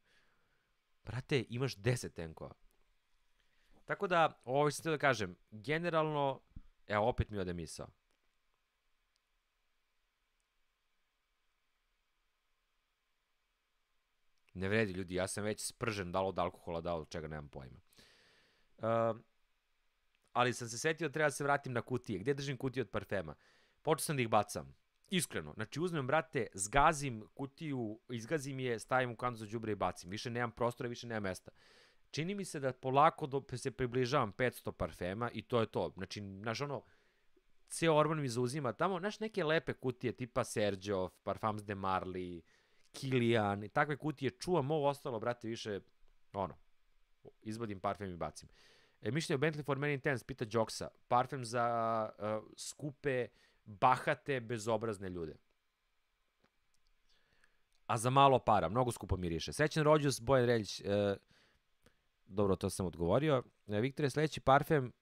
Brate, imaš 10 tenkova. Tako da, ovo sam da kažem, generalno, evo, opet mi ode misao. ne vredi ljudi, ja sam već spržen da li od alkohola, da li od čega, nemam pojma. Uh, ali sam se setio da treba se vratim na kutije. Gde držim kutije od parfema? Počeo sam da ih bacam. Iskreno, znači uzmem, brate, zgazim kutiju, izgazim je, stavim u kantu za džubre i bacim. Više nemam prostora, više nemam mesta. Čini mi se da polako do, se približavam 500 parfema i to je to. Znači, znaš ono, ceo orman mi zauzima tamo, znaš neke lepe kutije tipa Sergio, Parfums de Marly, uh, Kilian i takve kutije čuvam, ovo ostalo, brate, više, ono, izvadim parfem i bacim. E, mišljenje o Bentley for Men Intense, pita Joksa, parfem za uh, skupe, bahate, bezobrazne ljude. A za malo para, mnogo skupo miriše. Srećan Rođus, Bojan Reljić, uh, dobro, to sam odgovorio. E, Viktore, sledeći parfem,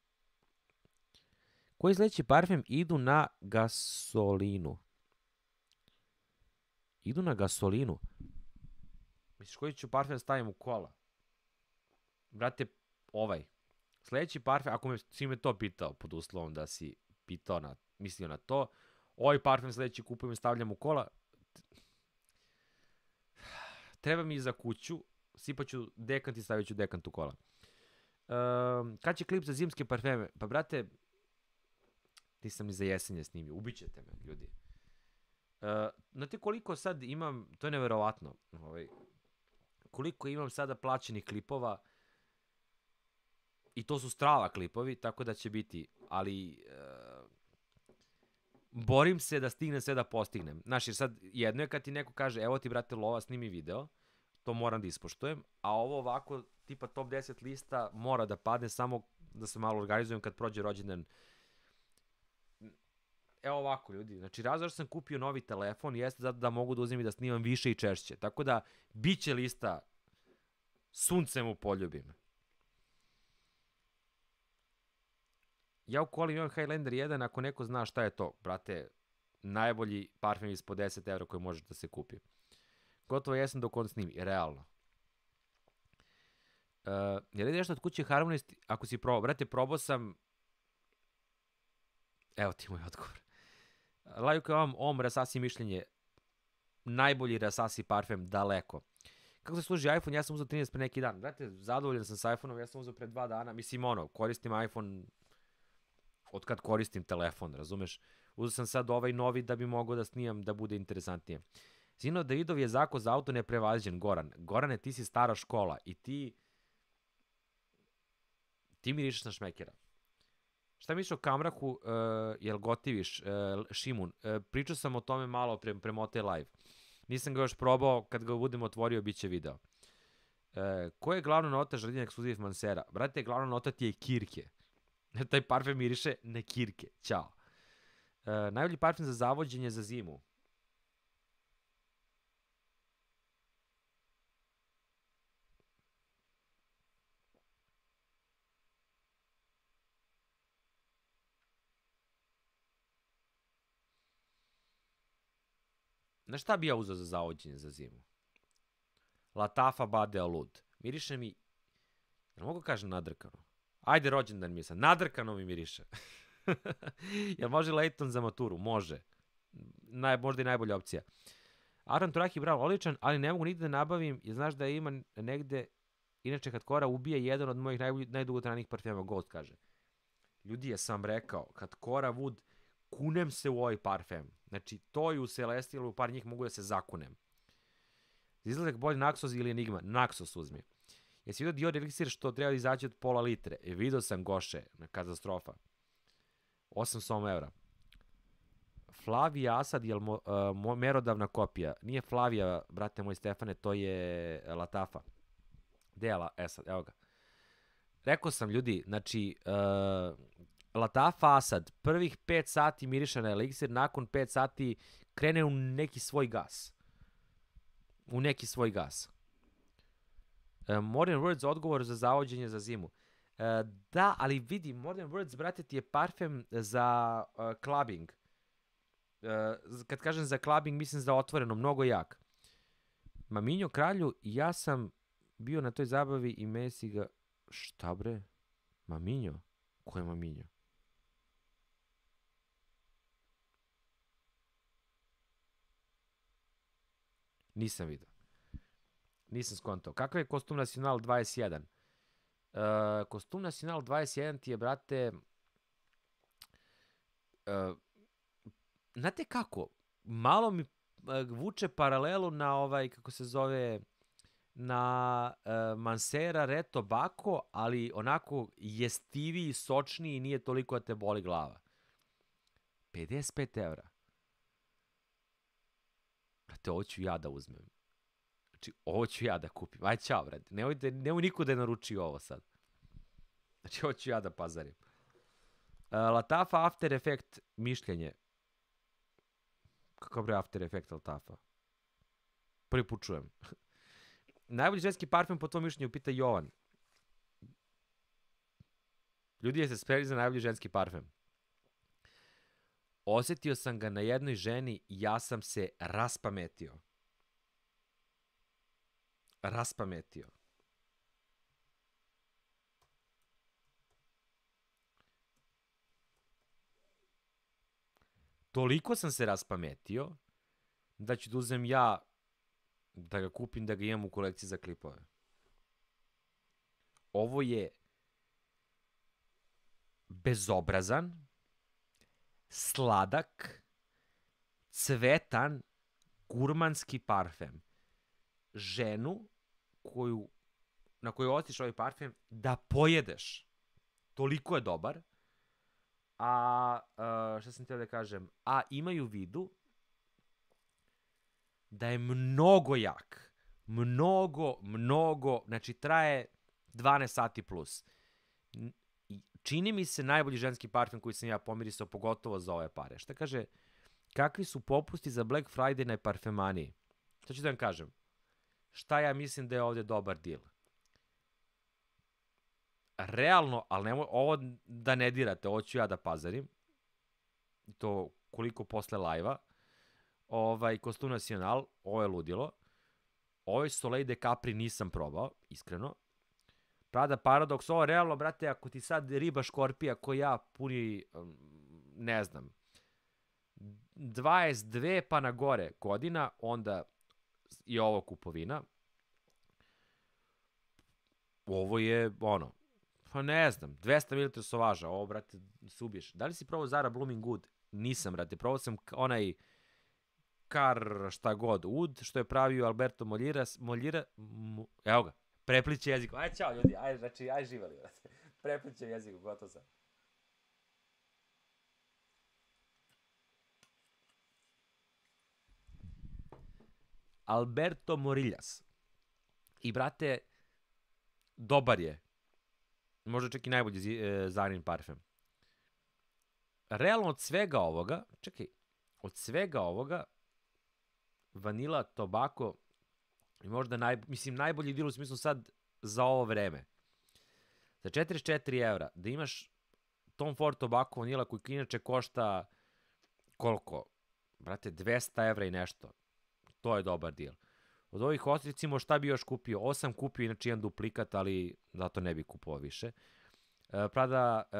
koji sledeći parfem idu na gasolinu? Idu na gasolinu. Misliš, koji ću parfem da stavim u kola? Brate, ovaj. Sledeći parfem, ako me, si me to pitao, pod uslovom da si pitao na, mislio na to, ovaj parfem sledeći kupujem i stavljam u kola, treba mi za kuću, sipaću dekant i stavit ću dekant u kola. Um, kad će klip za zimske parfeme? Pa, brate, nisam ni za jesenje snimio. Ubićete me, ljudi. Eh, znate koliko sad imam, to je neverovatno, ovaj, koliko imam sada plaćenih klipova, i to su strava klipovi, tako da će biti, ali uh, borim se da stignem sve da postignem. Znaš, jer sad jedno je kad ti neko kaže, evo ti brate lova, snimi video, to moram da ispoštujem, a ovo ovako, tipa top 10 lista, mora da padne samo da se malo organizujem kad prođe rođendan uh, evo ovako ljudi, znači razlog sam kupio novi telefon jeste zato da mogu da uzim i da snimam više i češće. Tako da, bit će lista sunce mu poljubim. Ja u kolim imam Highlander 1, ako neko zna šta je to, brate, najbolji parfem ispod 10 evra koji možeš da se kupi. Gotovo jesam dok on snimi, realno. Uh, je li nešto od kuće Harmonist, ako si probao, brate, probao sam, evo ti moj odgovor. Lajuka vam om rasasi mišljenje, najbolji rasasi parfem daleko. Kako se služi iPhone, ja sam uzao 13 pre neki dan. Znate, zadovoljan sam sa iPhone-om, ja sam uzao pre dva dana. Mislim, ono, koristim iPhone od kad koristim telefon, razumeš? Uzao sam sad ovaj novi da bi mogao da snijam, da bude interesantnije. Sino Davidov je zako za auto neprevađen, Goran. Gorane, ti si stara škola i ti... Ti mirišeš na šmekera. Šta misliš o Kamrahu, uh, jel gotiviš, uh, Šimun? Uh, pričao sam o tome malo pre, Mote live. Nisam ga još probao, kad ga budem otvorio, bit će video. E, ko je glavna nota žardina ekskluziv Mansera? Brate, glavna nota ti je kirke. *laughs* Taj parfem miriše na kirke. Ćao. E, najbolji parfem za zavođenje za zimu. Znaš šta bi ja uzao za zaođenje za zimu? Latafa bade alud. Miriše mi... Jel mogu da kažem nadrkano? Ajde, rođendan mi je sad. Nadrkano mi miriše. *laughs* Jel može Leighton za maturu? Može. Naj, možda i najbolja opcija. Aran Turaki bravo, odličan, ali ne mogu nigde da nabavim, jer znaš da ima negde, inače kad Kora ubije jedan od mojih najbolj, najdugotrajnijih parfema, Gold kaže. Ljudi, ja sam rekao, kad Kora Wood, kunem se u ovaj parfem. Znači, to i u Celestialu, par njih mogu da se zakunem. Izlazak bolje Naxos ili Enigma? Naxos uzmi. Jesi vidio Dior Elixir što treba da izaći od pola litre? E, video sam Goše, katastrofa. 800 evra. Flavija Asad, jel mo, uh, merodavna kopija? Nije Flavija, brate moj Stefane, to je e, Latafa. Dela, e sad, evo ga. Rekao sam, ljudi, znači, uh, Latafa Asad prvih 5 sati miriše na eliksir, nakon 5 sati krene u neki svoj gas. U neki svoj gas. E, Modern Words odgovor za zavođenje za zimu. E, da, ali vidi, Modern Words, brate, ti je parfem za e, clubbing. kad kažem za clubbing, mislim za otvoreno, mnogo jak. Maminjo kralju, ja sam bio na toj zabavi i mesi ga... Šta bre? Maminjo? Ko je Maminjo? Nisam vidio. Nisam skontao. Kakav je kostum Nacional 21? Uh, eh, kostum Nacional 21 ti je, brate... Uh, znate kako? Malo mi uh, vuče paralelu na ovaj, kako se zove, na uh, Mansera Reto Bako, ali onako jestiviji, sočniji i nije toliko da te boli glava. 55 evra brate, ovo ću ja da uzmem. Znači, ovo ću ja da kupim. Aj, čao, brate. Nemoj, da, nemoj niko da je naručio ovo sad. Znači, ovo ću ja da pazarim. Uh, Latafa After Effect mišljenje. Kako bre After Effect Latafa? Prvi put čujem. *laughs* Najbolji ženski parfum po tvojom mišljenju pita Jovan. Ljudi, jeste spremni za najbolji ženski parfum? Osetio sam ga na jednoj ženi i ja sam se raspametio. Raspametio. Toliko sam se raspametio da ću da uzem ja da ga kupim, da ga imam u kolekciji za klipove. Ovo je bezobrazan, sladak, cvetan, gurmanski parfem. Ženu koju, na koju ostiš ovaj parfem da pojedeš. Toliko je dobar. A, šta sam htio da kažem? A imaju vidu da je mnogo jak. Mnogo, mnogo, znači traje 12 sati plus čini mi se najbolji ženski parfem koji sam ja pomirisao, pogotovo za ove pare. Šta kaže, kakvi su popusti za Black Friday na parfemaniji? Sad ću da vam kažem, šta ja mislim da je ovde dobar deal? Realno, ali nemoj, ovo da ne dirate, ovo ću ja da pazarim, to koliko posle lajva, ovaj, Kostum Nacional, ovo je ludilo, ovaj Soleil de Capri nisam probao, iskreno, Prada paradoks, ovo realno, brate, ako ti sad riba škorpija ko ja puni, ne znam, 22 pa na gore godina, onda je ovo kupovina. Ovo je, ono, pa ne znam, 200 ml sovaža, ovo, brate, subiješ. Da li si probao Zara Blooming Good? Nisam, brate, probao sam onaj kar šta god, ud, što je pravio Alberto Moljira, Moljira, mo, evo ga, Prepliće jezik. Aj, čao ljudi, aj, znači, aj živali. *laughs* Prepliće jezik, gotovo sam. Alberto Morillas. I, brate, dobar je. Možda čak i najbolji e, Zarin parfem. Realno od svega ovoga, čekaj, od svega ovoga, vanila, tobako, I možda naj, mislim, najbolji deal u smislu sad za ovo vreme. Za 44 evra da imaš Tom Ford Tobacco vanila koji inače košta koliko? Brate, 200 evra i nešto. To je dobar deal. Od ovih ostricima šta bi još kupio? Ovo sam kupio inače jedan duplikat, ali zato ne bi kupovao više. E, Prada, e,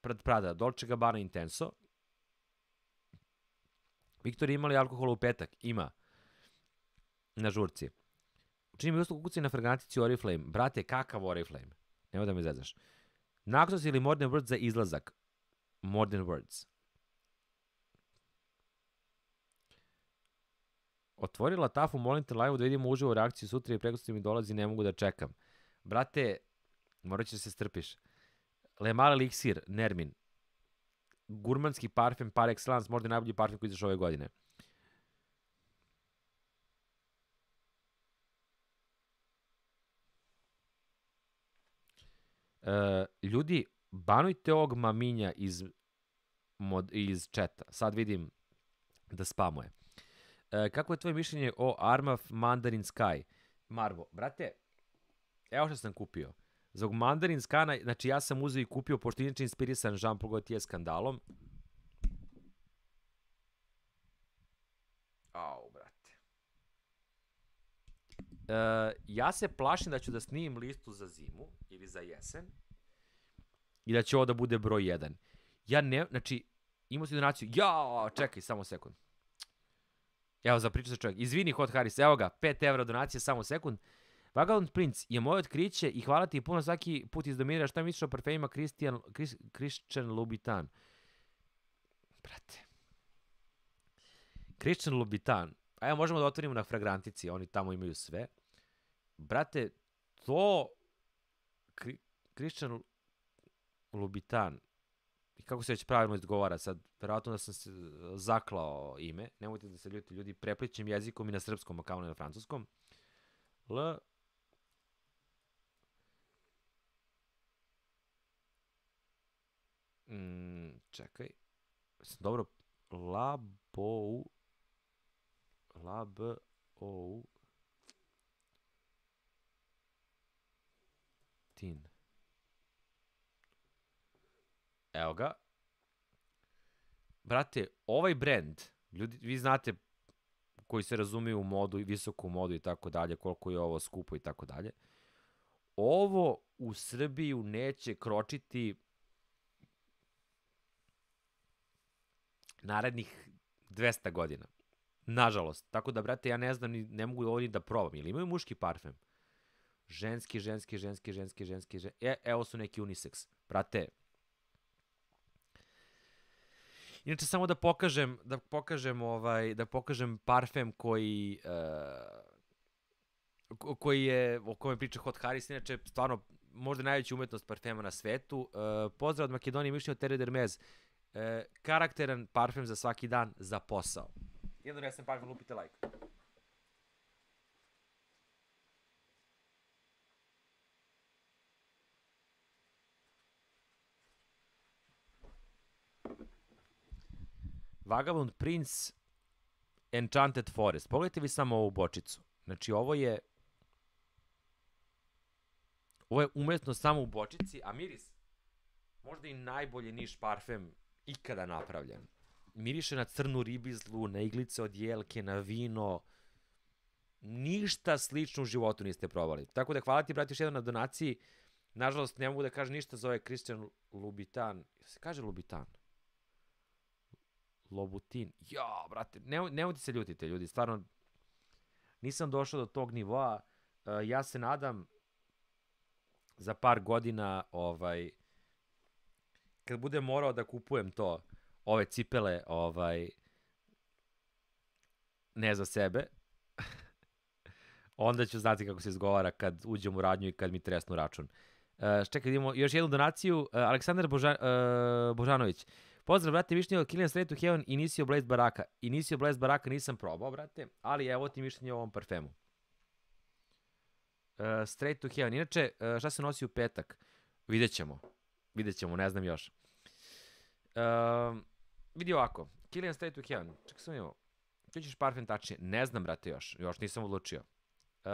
Prada, Prada, Dolce Gabbana Intenso. Viktor, ima li alkohol u petak? Ima. Na žurci. Čini mi ostalo da kuci na fregatici Oriflame. Brate, kakav Oriflame? Nemo da me zezaš. Naksos ili Modern Words za izlazak? Modern Words. Otvorila tafu, molim te live da vidimo uživo reakciju sutra i preko mi dolazi, ne mogu da čekam. Brate, morat ćeš da se strpiš. Le Mal Elixir, Nermin. Gurmanski parfem par excellence, možda najbolji parfem koji izašao ove godine. Eh, ljudi, banujte ovog maminja iz, mod, iz četa. Sad vidim da spamuje. E, kako je tvoje mišljenje o Armaf Mandarin Sky? Marvo, brate, evo što sam kupio. Zbog Mandarin Sky, znači ja sam uzeo i kupio, pošto inače inspirisan Jean-Paul Gaultier skandalom, Eh, ja se plašim da ću da snimim listu za zimu ili za jesen i da će ovo da bude broj 1. Ja ne, znači, imao si donaciju, ja, čekaj, samo sekund. Evo, zapričao se čovjek. Izvini, Hot Harris, evo ga, 5 evra donacije, samo sekund. Vagabond Prince je moje otkriće i hvala ti puno svaki put izdominira šta misliš o parfemima Christian, Chris, Christian Louboutin. Brate. Christian Louboutin evo možemo da otvorimo na fragrantici, oni tamo imaju sve. Brate, to Kri Christian Lubitan, i kako se već pravilno izgovara sad, verovatno da sam se e, zaklao ime, nemojte da se ljuti ljudi prepličim jezikom i na srpskom, a kao na francuskom. L Mm, čekaj. Sam dobro. Labou Labou Tin. Evo ga. Brate, ovaj brend ljudi, vi znate koji se razumeju u modu i visoku modu i tako dalje, koliko je ovo skupo i tako dalje. Ovo u Srbiju neće kročiti narednih 200 godina. Nažalost. Tako da, brate, ja ne znam, ni, ne mogu ovo ni da probam. Ili imaju muški parfem? Ženski, ženski, ženski, ženski, ženski, ženski. E, evo su neki unisex. Brate, Inače samo da pokažem da pokažem ovaj da pokažem parfem koji uh, koji je o kome priča Hot Harris inače stvarno možda najveća umetnost parfema na svetu. Uh, pozdrav od Makedonije mišljenje od Tere Dermez. Uh, karakteran parfem za svaki dan, za posao. Jedno resne pažnje, lupite like. Vagabond Prince Enchanted Forest. Pogledajte vi samo ovu bočicu. Znači, ovo je... Ovo je umetno samo u bočici, a miris možda i najbolji niš parfem ikada napravljen miriše na crnu ribizlu, na iglice od jelke, na vino, ništa slično u životu niste probali. Tako da hvala ti, brati, još jedan na donaciji. Nažalost, ne mogu da kažem ništa za ovaj Christian Lubitan. Se kaže Lubitan? Lobutin. Ja, brate, ne, ti se ljutite, ljudi. Stvarno, nisam došao do tog nivoa. Eh, ja se nadam za par godina, ovaj, kad budem morao da kupujem to, ove cipele ovaj ne za sebe, onda ću znati kako se izgovara kad uđem u radnju i kad mi tresnu račun. Uh, čekaj, imamo još jednu donaciju. Uh, Aleksandar Boža, uh, Božanović. Pozdrav, brate, mišljenje od Killian Straight to Heaven i nisi Blaze Baraka. I nisi Blaze Baraka nisam probao, brate, ali evo ti mišljenje o ovom parfemu. Uh, straight to Heaven. Inače, šta se nosi u petak? Vidjet ćemo. Vidjet ćemo, ne znam još. Uh, vidi ovako, Killian State week 1, čekaj sam imao, ti ćeš parfem tačnije, ne znam brate još, još nisam odlučio. Uh,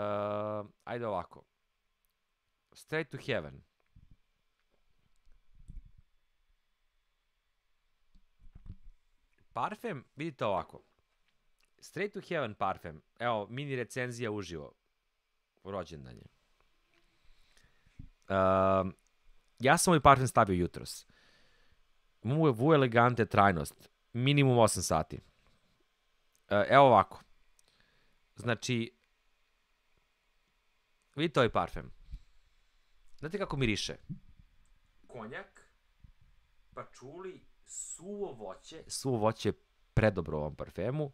ajde ovako, Straight to Heaven, Parfem, vidite ovako. Straight to Heaven parfem. Evo, mini recenzija uživo. Rođendan nje. Uh, e, ja sam ovaj parfem stavio jutros. Vu elegante trajnost. Minimum 8 sati. E, evo ovako. Znači, vidite ovaj parfem. Znate kako miriše? Konjak, pačuli, suvo voće. Suvo voće je predobro u ovom parfemu.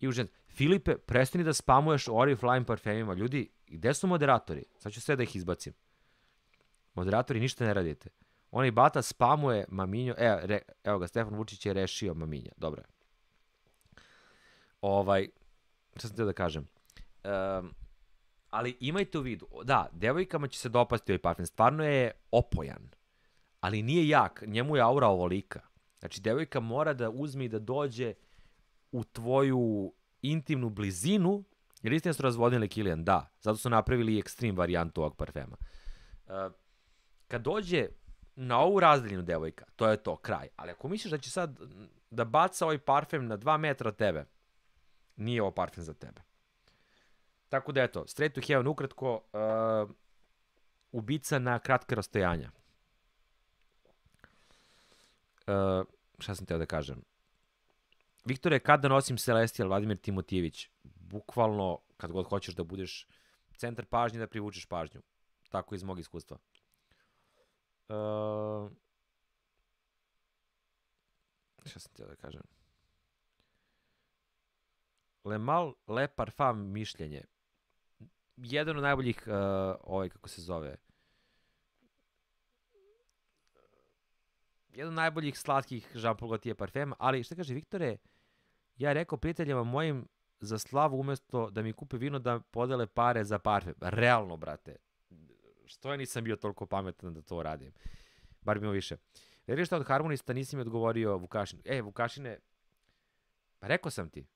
I užen, Filipe, prestani da spamuješ o Oriflame parfemima. Ljudi, gde su moderatori? Sad ću sve da ih izbacim. Moderatori, ništa ne radite. Onaj Bata spamuje Maminjo, e, re, evo ga, Stefan Vučić je rešio Maminja, dobro je. Ovaj, šta sam teo da kažem? Um, ali imajte u vidu, da, devojkama će se dopasti ovaj parfem, stvarno je opojan, ali nije jak, njemu je aura ovolika. Znači, devojka mora da uzme i da dođe u tvoju intimnu blizinu, jer istina su razvodnili Kilian, da, zato su napravili ekstrem varijantu ovog parfema. Uh, kad dođe na ovu razdeljenu devojka, to je to, kraj. Ali ako misliš da će sad da baca ovaj parfem na 2 metra od tebe, nije ovo parfem za tebe. Tako da eto, Straight to Heaven ukratko, uh, ubica na kratke rastojanja. Uh, šta sam teo da kažem? Viktore, kada nosim Celestial, Vladimir Timotijević, bukvalno kad god hoćeš da budeš centar pažnje, da privučeš pažnju. Tako iz mog iskustva. Uh, šta sam htio da kažem? Le Mal Le Parfum mišljenje. Jedan od najboljih, uh, ovaj, kako se zove, jedan od najboljih slatkih Jean Paul Gaultier parfema, ali šta kaže Viktore, ja rekao prijateljima mojim za slavu umesto da mi kupe vino da podele pare za parfem. Realno, brate, što ja nisam bio toliko pametan da to radim. Bar mi više. Veri šta od harmonista nisi mi odgovorio Vukašinu? E, Vukašine, pa rekao sam ti.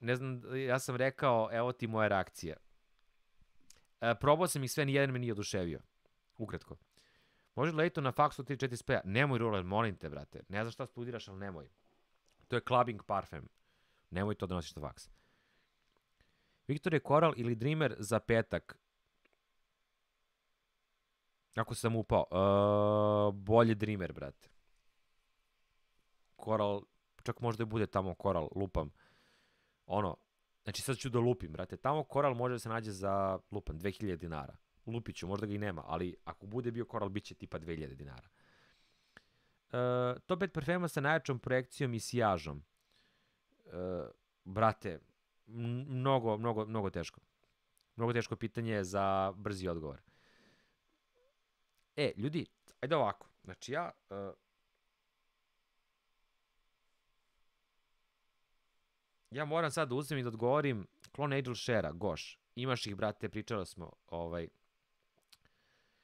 Ne znam, ja sam rekao, evo ti moja reakcija. E, probao sam ih sve, nijedan me nije oduševio. Ukratko. Može li to na faksu 345? Nemoj Roland, molim te, brate. Ne znam šta studiraš, ali nemoj. To je clubbing parfem. Nemoj to da nosiš na faks. Viktor je Koral ili Dreamer za petak. Ako sam upao, uh, bolje Dreamer, brate. Koral, čak možda i bude tamo Koral, lupam. Ono, znači sad ću da lupim, brate. Tamo Koral može da se nađe za, lupam, 2000 dinara. Lupiću, možda ga i nema, ali ako bude bio Koral, bit će tipa 2000 dinara. Uh, top 5 parfema sa najjačom projekcijom i sijažom. Uh, brate, mnogo, mnogo, mnogo teško. Mnogo teško pitanje za brzi odgovor. E, ljudi, ajde ovako. Znači ja... Uh, ja moram sad da uzmem i da odgovorim Clone Angel Shera, goš. Imaš ih, brate, pričali smo, ovaj...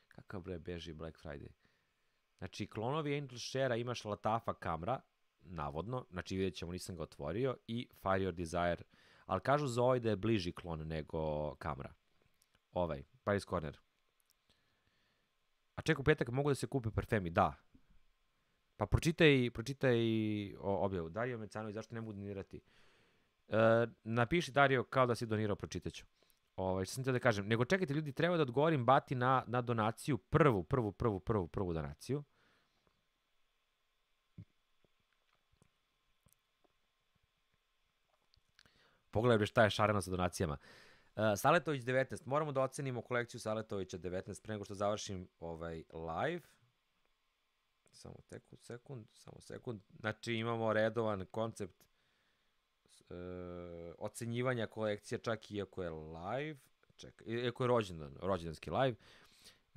Kakav bre beži Black Friday? Znači, klonovi Angel Shera imaš Latafa Kamra, navodno, znači vidjet ćemo, nisam ga otvorio, i Fire Your Desire, ali kažu za ovaj da je bliži klon nego Kamra. Ovaj, Paris Corner. A čekaj, u petak mogu da se kupe parfemi? Da. Pa pročitaj, pročitaj objavu. Dario Mecanović, zašto ne mogu donirati? E, napiši Dario kao da si donirao, ću. Ovaj, što sam te da kažem? Nego čekajte, ljudi, treba da odgovorim Bati na, na donaciju, prvu, prvu, prvu, prvu, prvu donaciju. Pogledaj šta je šareno sa donacijama. Uh, Eh, Saletović 19, moramo da ocenimo kolekciju Saletovića 19 pre nego što završim ovaj live. Samo tekund, sekund, samo sekund. Znači imamo redovan koncept e, ocenjivanja kolekcije čak i ako je live, čekaj, iako je rođendan, rođendanski live. E,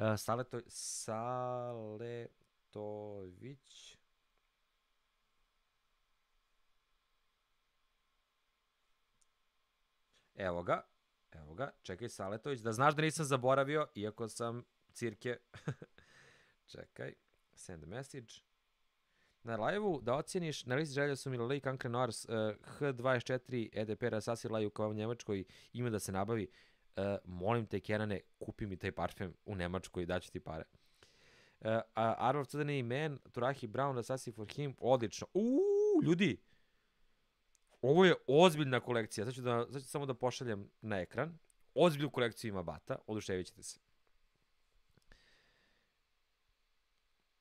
eh, Saleto, Saletović Evo ga. Evo ga, čekaj Saletović, da znaš da nisam zaboravio, iako sam cirke. *laughs* čekaj, send message. Na live-u da ocjeniš, na listi želja su mi Lelik Kankre Noirs, uh, eh, H24 EDP Rasasi Laju kao u Njemačkoj ima da se nabavi. Uh, molim te Kenane, kupi mi taj parfem u Nemačkoj, daću ti pare. Uh, eh, Arnold Crveni Men, Turahi Brown, Rasasi for Him, odlično. Uuu, ljudi, Ovo je ozbiljna kolekcija. Sad ću, da, sad ću samo da pošaljem na ekran. Ozbiljnu kolekciju ima Bata, oduševit ćete se.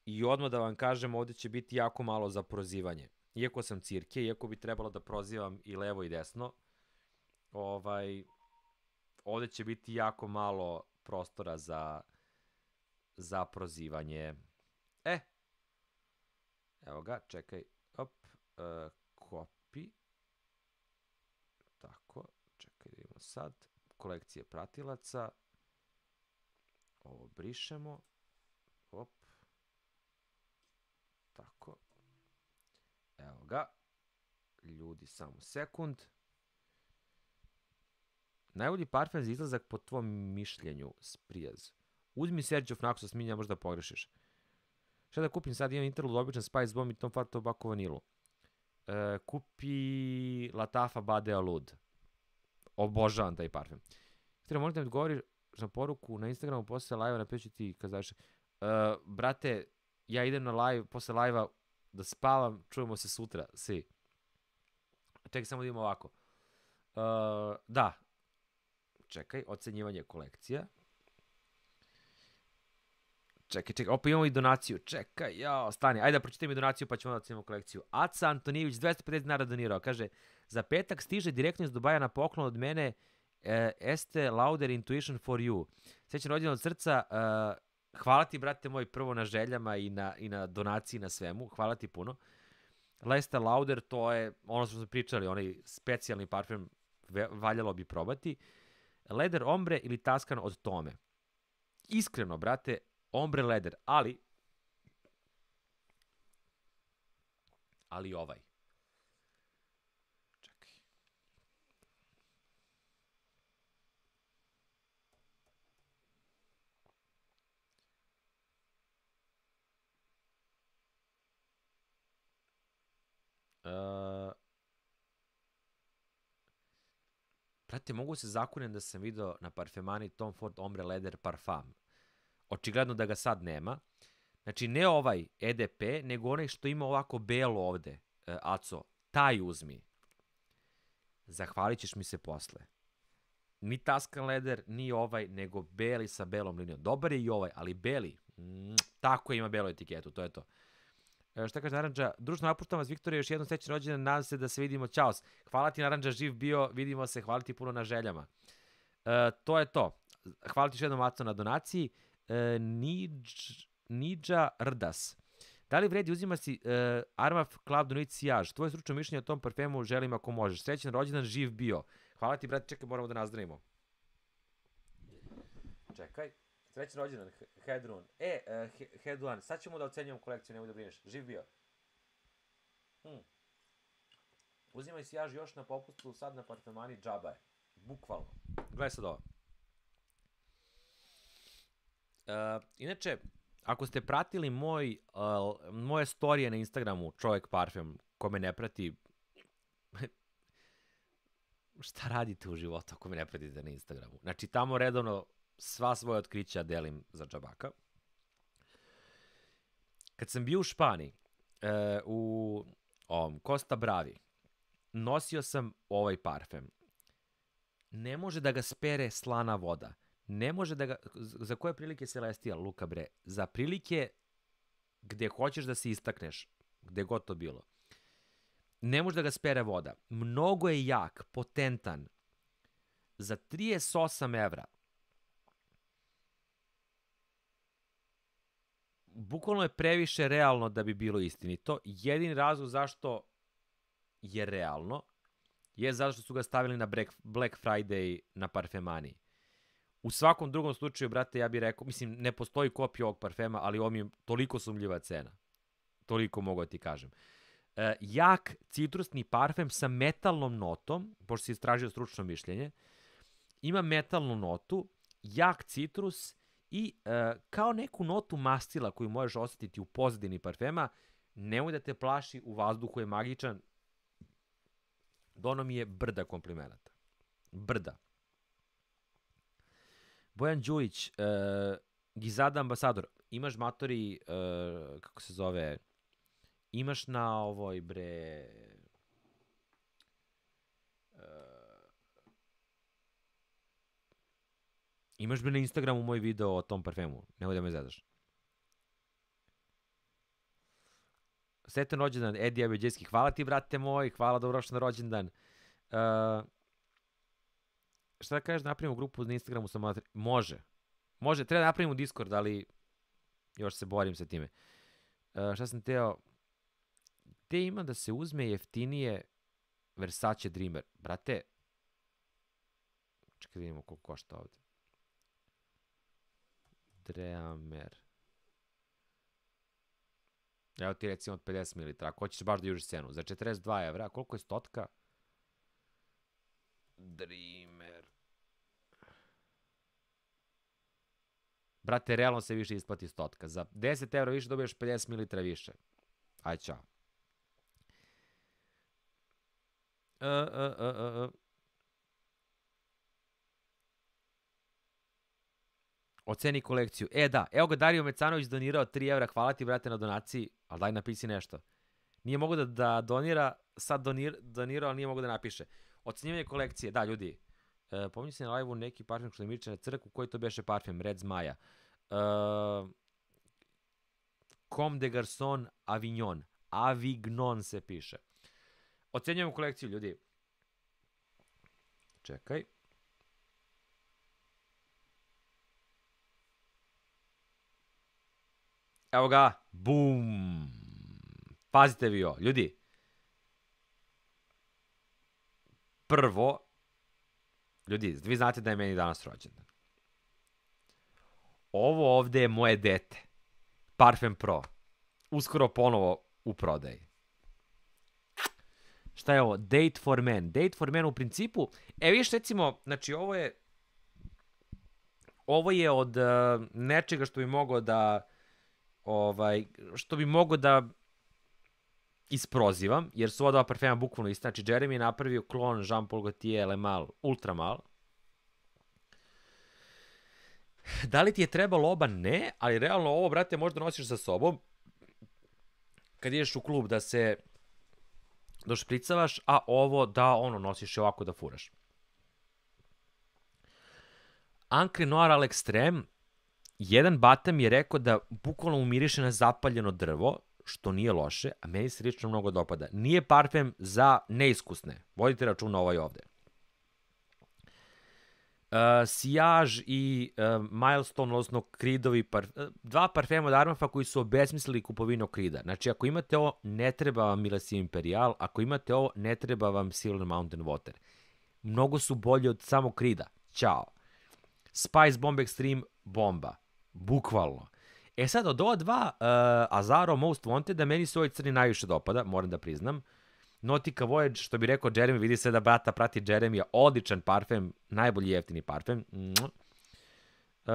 I odmah da vam kažem, ovde će biti jako malo za prozivanje. Iako sam cirke, iako bi trebalo da prozivam i levo i desno, ovaj, ovde će biti jako malo prostora za, za prozivanje. E, evo ga, čekaj, op, uh, kop, sad, kolekcije pratilaca, ovo brišemo, op, tako, evo ga, ljudi samo sekund, Najbolji parfem za izlazak po tvom mišljenju, Sprijaz. Uzmi Sergio Fnaxo, sminja, možda pogrešiš. Šta da kupim sad? Imam interlud, običan Spice Bomb i Tom Fat Tobacco Vanilu. E, kupi Latafa Badea Lud obožavam taj parfem. Htjera, možda mi odgovoriš na poruku na Instagramu posle live-a, napiši ti kad znaš, uh, brate, ja idem na live, posle live-a da spavam, čujemo se sutra, svi. Čekaj, samo da imamo ovako. Uh, da, čekaj, ocenjivanje kolekcija. Čekaj, čekaj, opet imamo i donaciju. Čekaj, jao, stani. Ajde, da pročitaj mi donaciju pa ćemo da ocenimo kolekciju. Aca Antonijević, 250 dinara donirao. Kaže, Za petak stiže direktno iz Dubaja na poklon od mene uh, Este Lauder Intuition for You. Sećam rođen od srca, uh, hvala ti, brate moj, prvo na željama i na, i na donaciji, na svemu. Hvala ti puno. Lester Lauder, to je ono što smo pričali, onaj specijalni parfem valjalo bi probati. Leder Ombre ili Taskan od Tome. Iskreno, brate, Ombre Leder, ali ali ovaj. Uh, Prate, mogu da se zakunem da sam video na parfemani Tom Ford Ombre Leder Parfum. Očigledno da ga sad nema. Znači, ne ovaj EDP, nego onaj što ima ovako belo ovde, uh, Aco. Taj uzmi. Zahvalit ćeš mi se posle. Ni Taskan Leder, ni ovaj, nego beli sa belom linijom. Dobar je i ovaj, ali beli. Mm, tako ima belo etiketu, to je to. E, šta kaže Naranđa? Društvo napuštam vas, Viktor, još jednom srećan rođendan, nadam se da se vidimo, čaos. Hvala ti Naranđa, živ bio, vidimo se, hvala ti puno na željama. E, to je to. Hvala ti još jednom Aco na donaciji. E, Nidž, Nidža Rdas. Da li vredi uzima si e, Armaf Club Donuit Sijaž? Tvoje stručno mišljenje o tom parfemu želim ako možeš. Srećan rođendan, živ bio. Hvala ti, brate, čekaj, moramo da nazdravimo. Čekaj. Srećan rođendan, Hedrun. E, he, eh, Hedrun, sad ćemo da ocenjujemo kolekciju, nemoj da brineš. Živ bio. Hmm. Uzimaj si jaž još na popustu, sad na parfemani džaba je. Bukvalno. Gledaj sad ovo. Uh, inače, ako ste pratili moj, uh, moje storije na Instagramu, čovek parfem, ko me ne prati, *laughs* šta radite u životu ako me ne pratite na Instagramu? Znači, tamo redovno sva svoja otkrića delim za džabaka. Kad sam bio u Španiji, e, u ovom, Costa Bravi, nosio sam ovaj parfem. Ne može da ga spere slana voda. Ne može da ga... Za koje prilike se lestija, Luka bre? Za prilike gde hoćeš da se istakneš, gde god to bilo. Ne može da ga spere voda. Mnogo je jak, potentan. Za 38 evra bukvalno je previše realno da bi bilo istinito. Jedini razlog zašto je realno je zato što su ga stavili na Black Friday na parfemani. U svakom drugom slučaju, brate, ja bih rekao, mislim, ne postoji kopija ovog parfema, ali ovo mi je toliko sumljiva cena. Toliko mogu da ti kažem. E, jak citrusni parfem sa metalnom notom, pošto si istražio stručno mišljenje, ima metalnu notu, jak citrus i uh, kao neku notu mastila koju možeš osetiti u pozadini parfema, nemoj da te plaši, u vazduhu je magičan. Dono mi je brda komplimenata. Brda. Bojan Đujić, e, Gizada ambasador, imaš matori, uh, kako se zove, imaš na ovoj bre, Imaš bi na Instagramu moj video o tom parfemu, nemoj da me zadaš. Sretan rođendan, Edi Abeđeski. Hvala ti, brate moj, hvala, dobrošao na rođendan. Uh, šta da kažeš da napravimo grupu na Instagramu sa matri... Može. Može, treba da napravimo Discord, ali još se borim sa time. Uh, šta sam teo? Te ima da se uzme jeftinije Versace Dreamer. Brate, čekaj da vidimo koliko košta ovde mer. Evo ti recimo od 50 ml, ako hoćeš baš da južiš cenu. Za 42 evra, koliko je stotka? Dreamer. Brate, realno se više isplati stotka. Za 10 evra više dobiješ 50 ml više. Aj, čao. Uh, uh, uh, uh, uh. Oceni kolekciju. E da, evo ga Dario Mecanović donirao 3 evra, hvala ti brate na donaciji, ali daj napisi nešto. Nije mogo da, da donira, sad donir, donirao, ali nije mogo da napiše. Ocenjivanje kolekcije, da ljudi, e, pominju se na live-u neki parfem što miriče na crku, koji to beše parfem, Red Zmaja. E, Com de Garçon Avignon. Avignon se piše. Ocenjujemo kolekciju, ljudi. Čekaj. Evo ga, bum. Pazite vi ovo, ljudi. Prvo, ljudi, vi znate da je meni danas rođendan. Ovo ovde je moje dete. Parfum Pro. Uskoro ponovo u prodaji. Šta je ovo? Date for men. Date for men u principu... E, viš, recimo, znači, ovo je... Ovo je od uh, nečega što bi mogao da ovaj, što bi mogo da isprozivam, jer su ova dva parfema bukvalno isti. Znači, Jeremy je napravio klon Jean-Paul Gaultier Le Mal, Ultra Mal. Da li ti je trebalo oba? Ne, ali realno ovo, brate, možda nosiš sa sobom kad ideš u klub da se došpricavaš, a ovo da ono nosiš ovako da furaš. Ancre Noir Alex jedan bata mi je rekao da bukvalno umiriše na zapaljeno drvo, što nije loše, a meni se lično mnogo dopada. Nije parfem za neiskusne. Vodite račun na ovaj ovde. Uh, Sijaž i uh, Milestone, odnosno Kridovi, par, e, dva parfema od Armafa koji su obesmislili kupovinu Krida. Znači, ako imate ovo, ne treba vam Milesi Imperial, ako imate ovo, ne treba vam Silver Mountain Water. Mnogo su bolje od samo Krida. Ćao. Spice Bomb Extreme, bomba. Bukvalno. E sad, od ova dva, uh, Azaro Most Wanted, da meni se ovaj crni najviše dopada, moram da priznam. Nautica Voyage, što bi rekao Jeremy, vidi se da brata prati Jeremija, odličan parfem, najbolji jeftini parfem. Uh,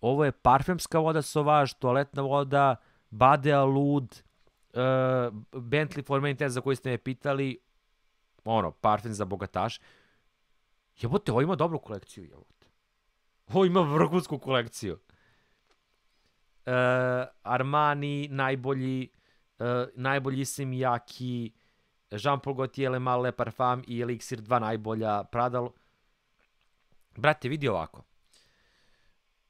ovo je parfemska voda Sauvage, toaletna voda, Bade Lud, uh, eh, Bentley Formentor za koji ste me pitali, ono, parfem za bogataš. Jebote, ovo ima dobru kolekciju, jebote. Ovo ima vrhunsku kolekciju. Uh, Armani, najbolji, uh, najbolji jaki, Jean Paul Gaultier, Le Male, Parfum i Elixir, dva najbolja, Prada... Brate, vidi ovako.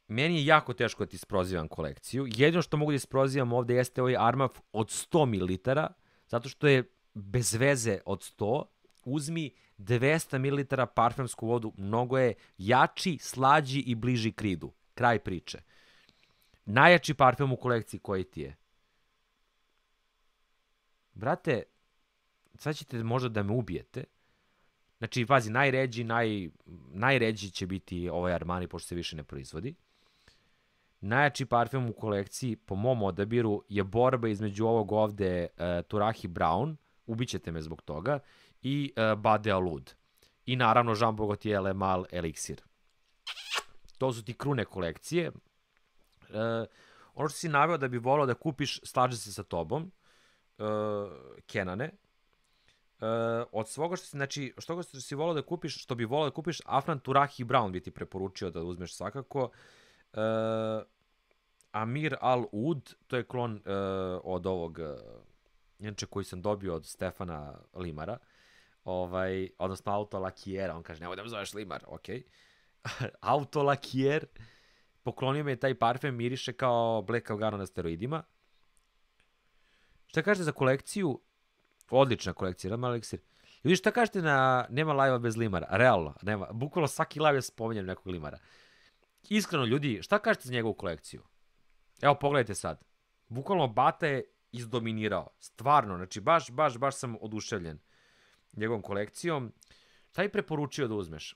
Meni je jako teško da ti sprozivam kolekciju. Jedino što mogu da isprozivam ovde jeste ovaj Armaf od 100 ml, zato što je bez veze od 100. Uzmi 200 ml parfemsku vodu, mnogo je jači, slađi i bliži kridu. Kraj priče. Najjači parfem u kolekciji koji ti je? Brate, sad ćete možda da me ubijete. Znači, pazi, najređi, naj, najređi će biti ovaj Armani, pošto se više ne proizvodi. Najjači parfem u kolekciji, po mom odabiru, je borba između ovog ovde uh, Turahi Brown, ubićete me zbog toga, i uh, e, Badea Alud. I naravno Jean Le Mal Elixir. To su ti krune kolekcije. Uh, ono što si naveo da bi volao da kupiš, slaže se sa tobom, uh, Kenane, Uh, od svoga što si, znači, što ga si volao da kupiš, što bi volao da kupiš, Afnan Turahi Brown bi ti preporučio da uzmeš svakako. Uh, Amir Al Ud, to je klon uh, od ovog, uh, inače koji sam dobio od Stefana Limara. Uh, ovaj, odnosno auto lakijera, on kaže, nemoj da me zoveš limar, okej. *laughs* auto lakijer, poklonio mi taj parfem, miriše kao Black Algano na steroidima. Šta kažete za kolekciju? Odlična kolekcija, Radman I vidiš, šta kažete na nema lajva bez limara? Realno, nema. Bukvalno svaki live je spominjan nekog limara. Iskreno, ljudi, šta kažete za njegovu kolekciju? Evo, pogledajte sad. Bukvalno Bata je izdominirao. Stvarno, znači baš, baš, baš sam oduševljen njegovom kolekcijom, šta bi preporučio da uzmeš?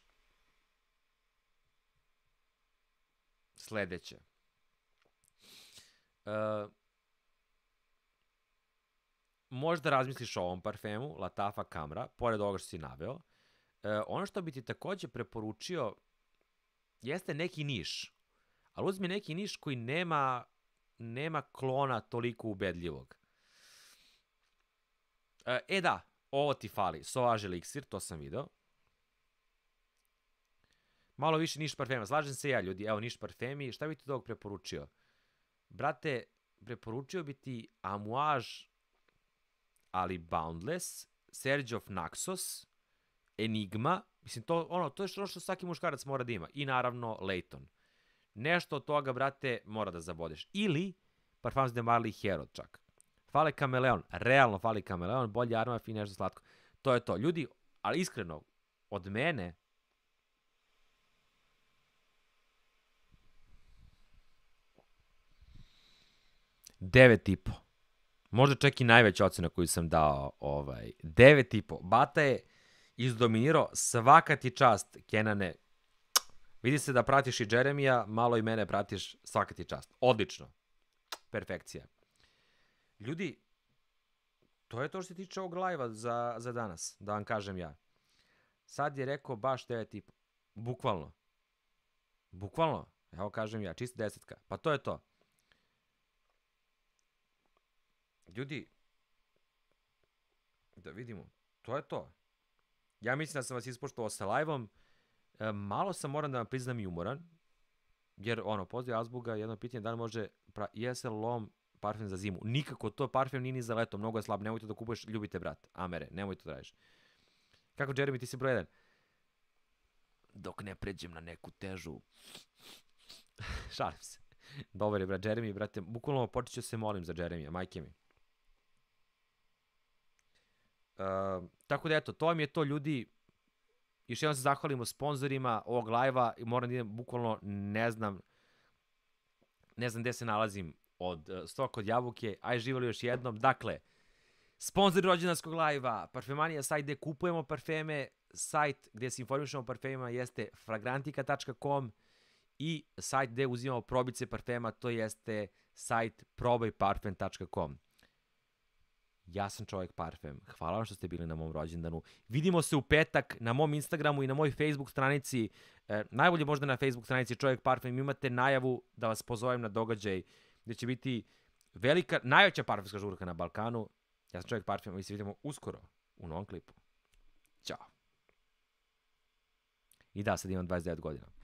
Sledeće. Uh, možda razmisliš o ovom parfemu, Latafa Kamra, pored ovoga što si naveo. E, ono što bi ti takođe preporučio jeste neki niš. Ali uzmi neki niš koji nema, nema klona toliko ubedljivog. E, e da, Ovo ti fali. sovaž eliksir, to sam video. Malo više niš parfema. Slažem se ja, ljudi. Evo, niš parfemi. Šta bi ti tog preporučio? Brate, preporučio bi ti Amouage, ali Boundless, of Naxos, Enigma, mislim, to, ono, to je što, što svaki muškarac mora da ima. I naravno, Layton. Nešto od toga, brate, mora da zabodeš. Ili Parfums de Marley Herod čak. Fale kameleon, realno fali kameleon, bolji arma, i nešto slatko. To je to. Ljudi, ali iskreno, od mene, devet i po. Možda čak i najveća ocena koju sam dao, ovaj, devet i po. Bata je izdominirao svaka ti čast, Kenane. Vidi se da pratiš i Jeremija, malo i mene pratiš, svaka ti čast. Odlično. Perfekcija. Ljudi, to je to što se tiče ovog live za, za danas, da vam kažem ja. Sad je rekao baš 9 tip, Bukvalno. Bukvalno. Evo kažem ja, čista desetka. Pa to je to. Ljudi, da vidimo, to je to. Ja mislim da sam vas ispoštovao sa live-om. E, malo sam, moram da vam priznam, i umoran. Jer, ono, pozdrav Azbuga, jedno pitanje, da li može, pra, jesel lom parfem za zimu. Nikako to parfem nije ni za leto, mnogo je slab, nemojte da kupuješ, ljubite brat, amere, nemoj to da radiš. Kako Jeremy, ti si broj jedan? Dok ne pređem na neku težu. *laughs* Šalim se. Dobar je, brat, Jeremy, brate, bukvalno počet ću se molim za Jeremy, majke mi. Uh, tako da eto, to vam je to ljudi, još jednom se zahvalimo sponsorima ovog live-a i moram da idem, bukvalno ne znam, ne znam gde se nalazim od uh, Stok od Jabuke. Aj živali još jednom. Dakle, sponsor rođendanskog lajva, Parfemanija sajt gde kupujemo parfeme, sajt gde se informišemo o parfemima jeste fragrantika.com i sajt gde uzimamo probice parfema, to jeste sajt probajparfem.com. Ja sam čovjek parfem. Hvala vam što ste bili na mom rođendanu. Vidimo se u petak na mom Instagramu i na moj Facebook stranici. E, najbolje možda na Facebook stranici Čovjek parfem imate najavu da vas pozovem na događaj gde će biti velika, najveća parfumska žurka na Balkanu. Ja sam čovjek parfuma, mi se vidimo uskoro u novom klipu. Ćao. I da, sad imam 29 godina.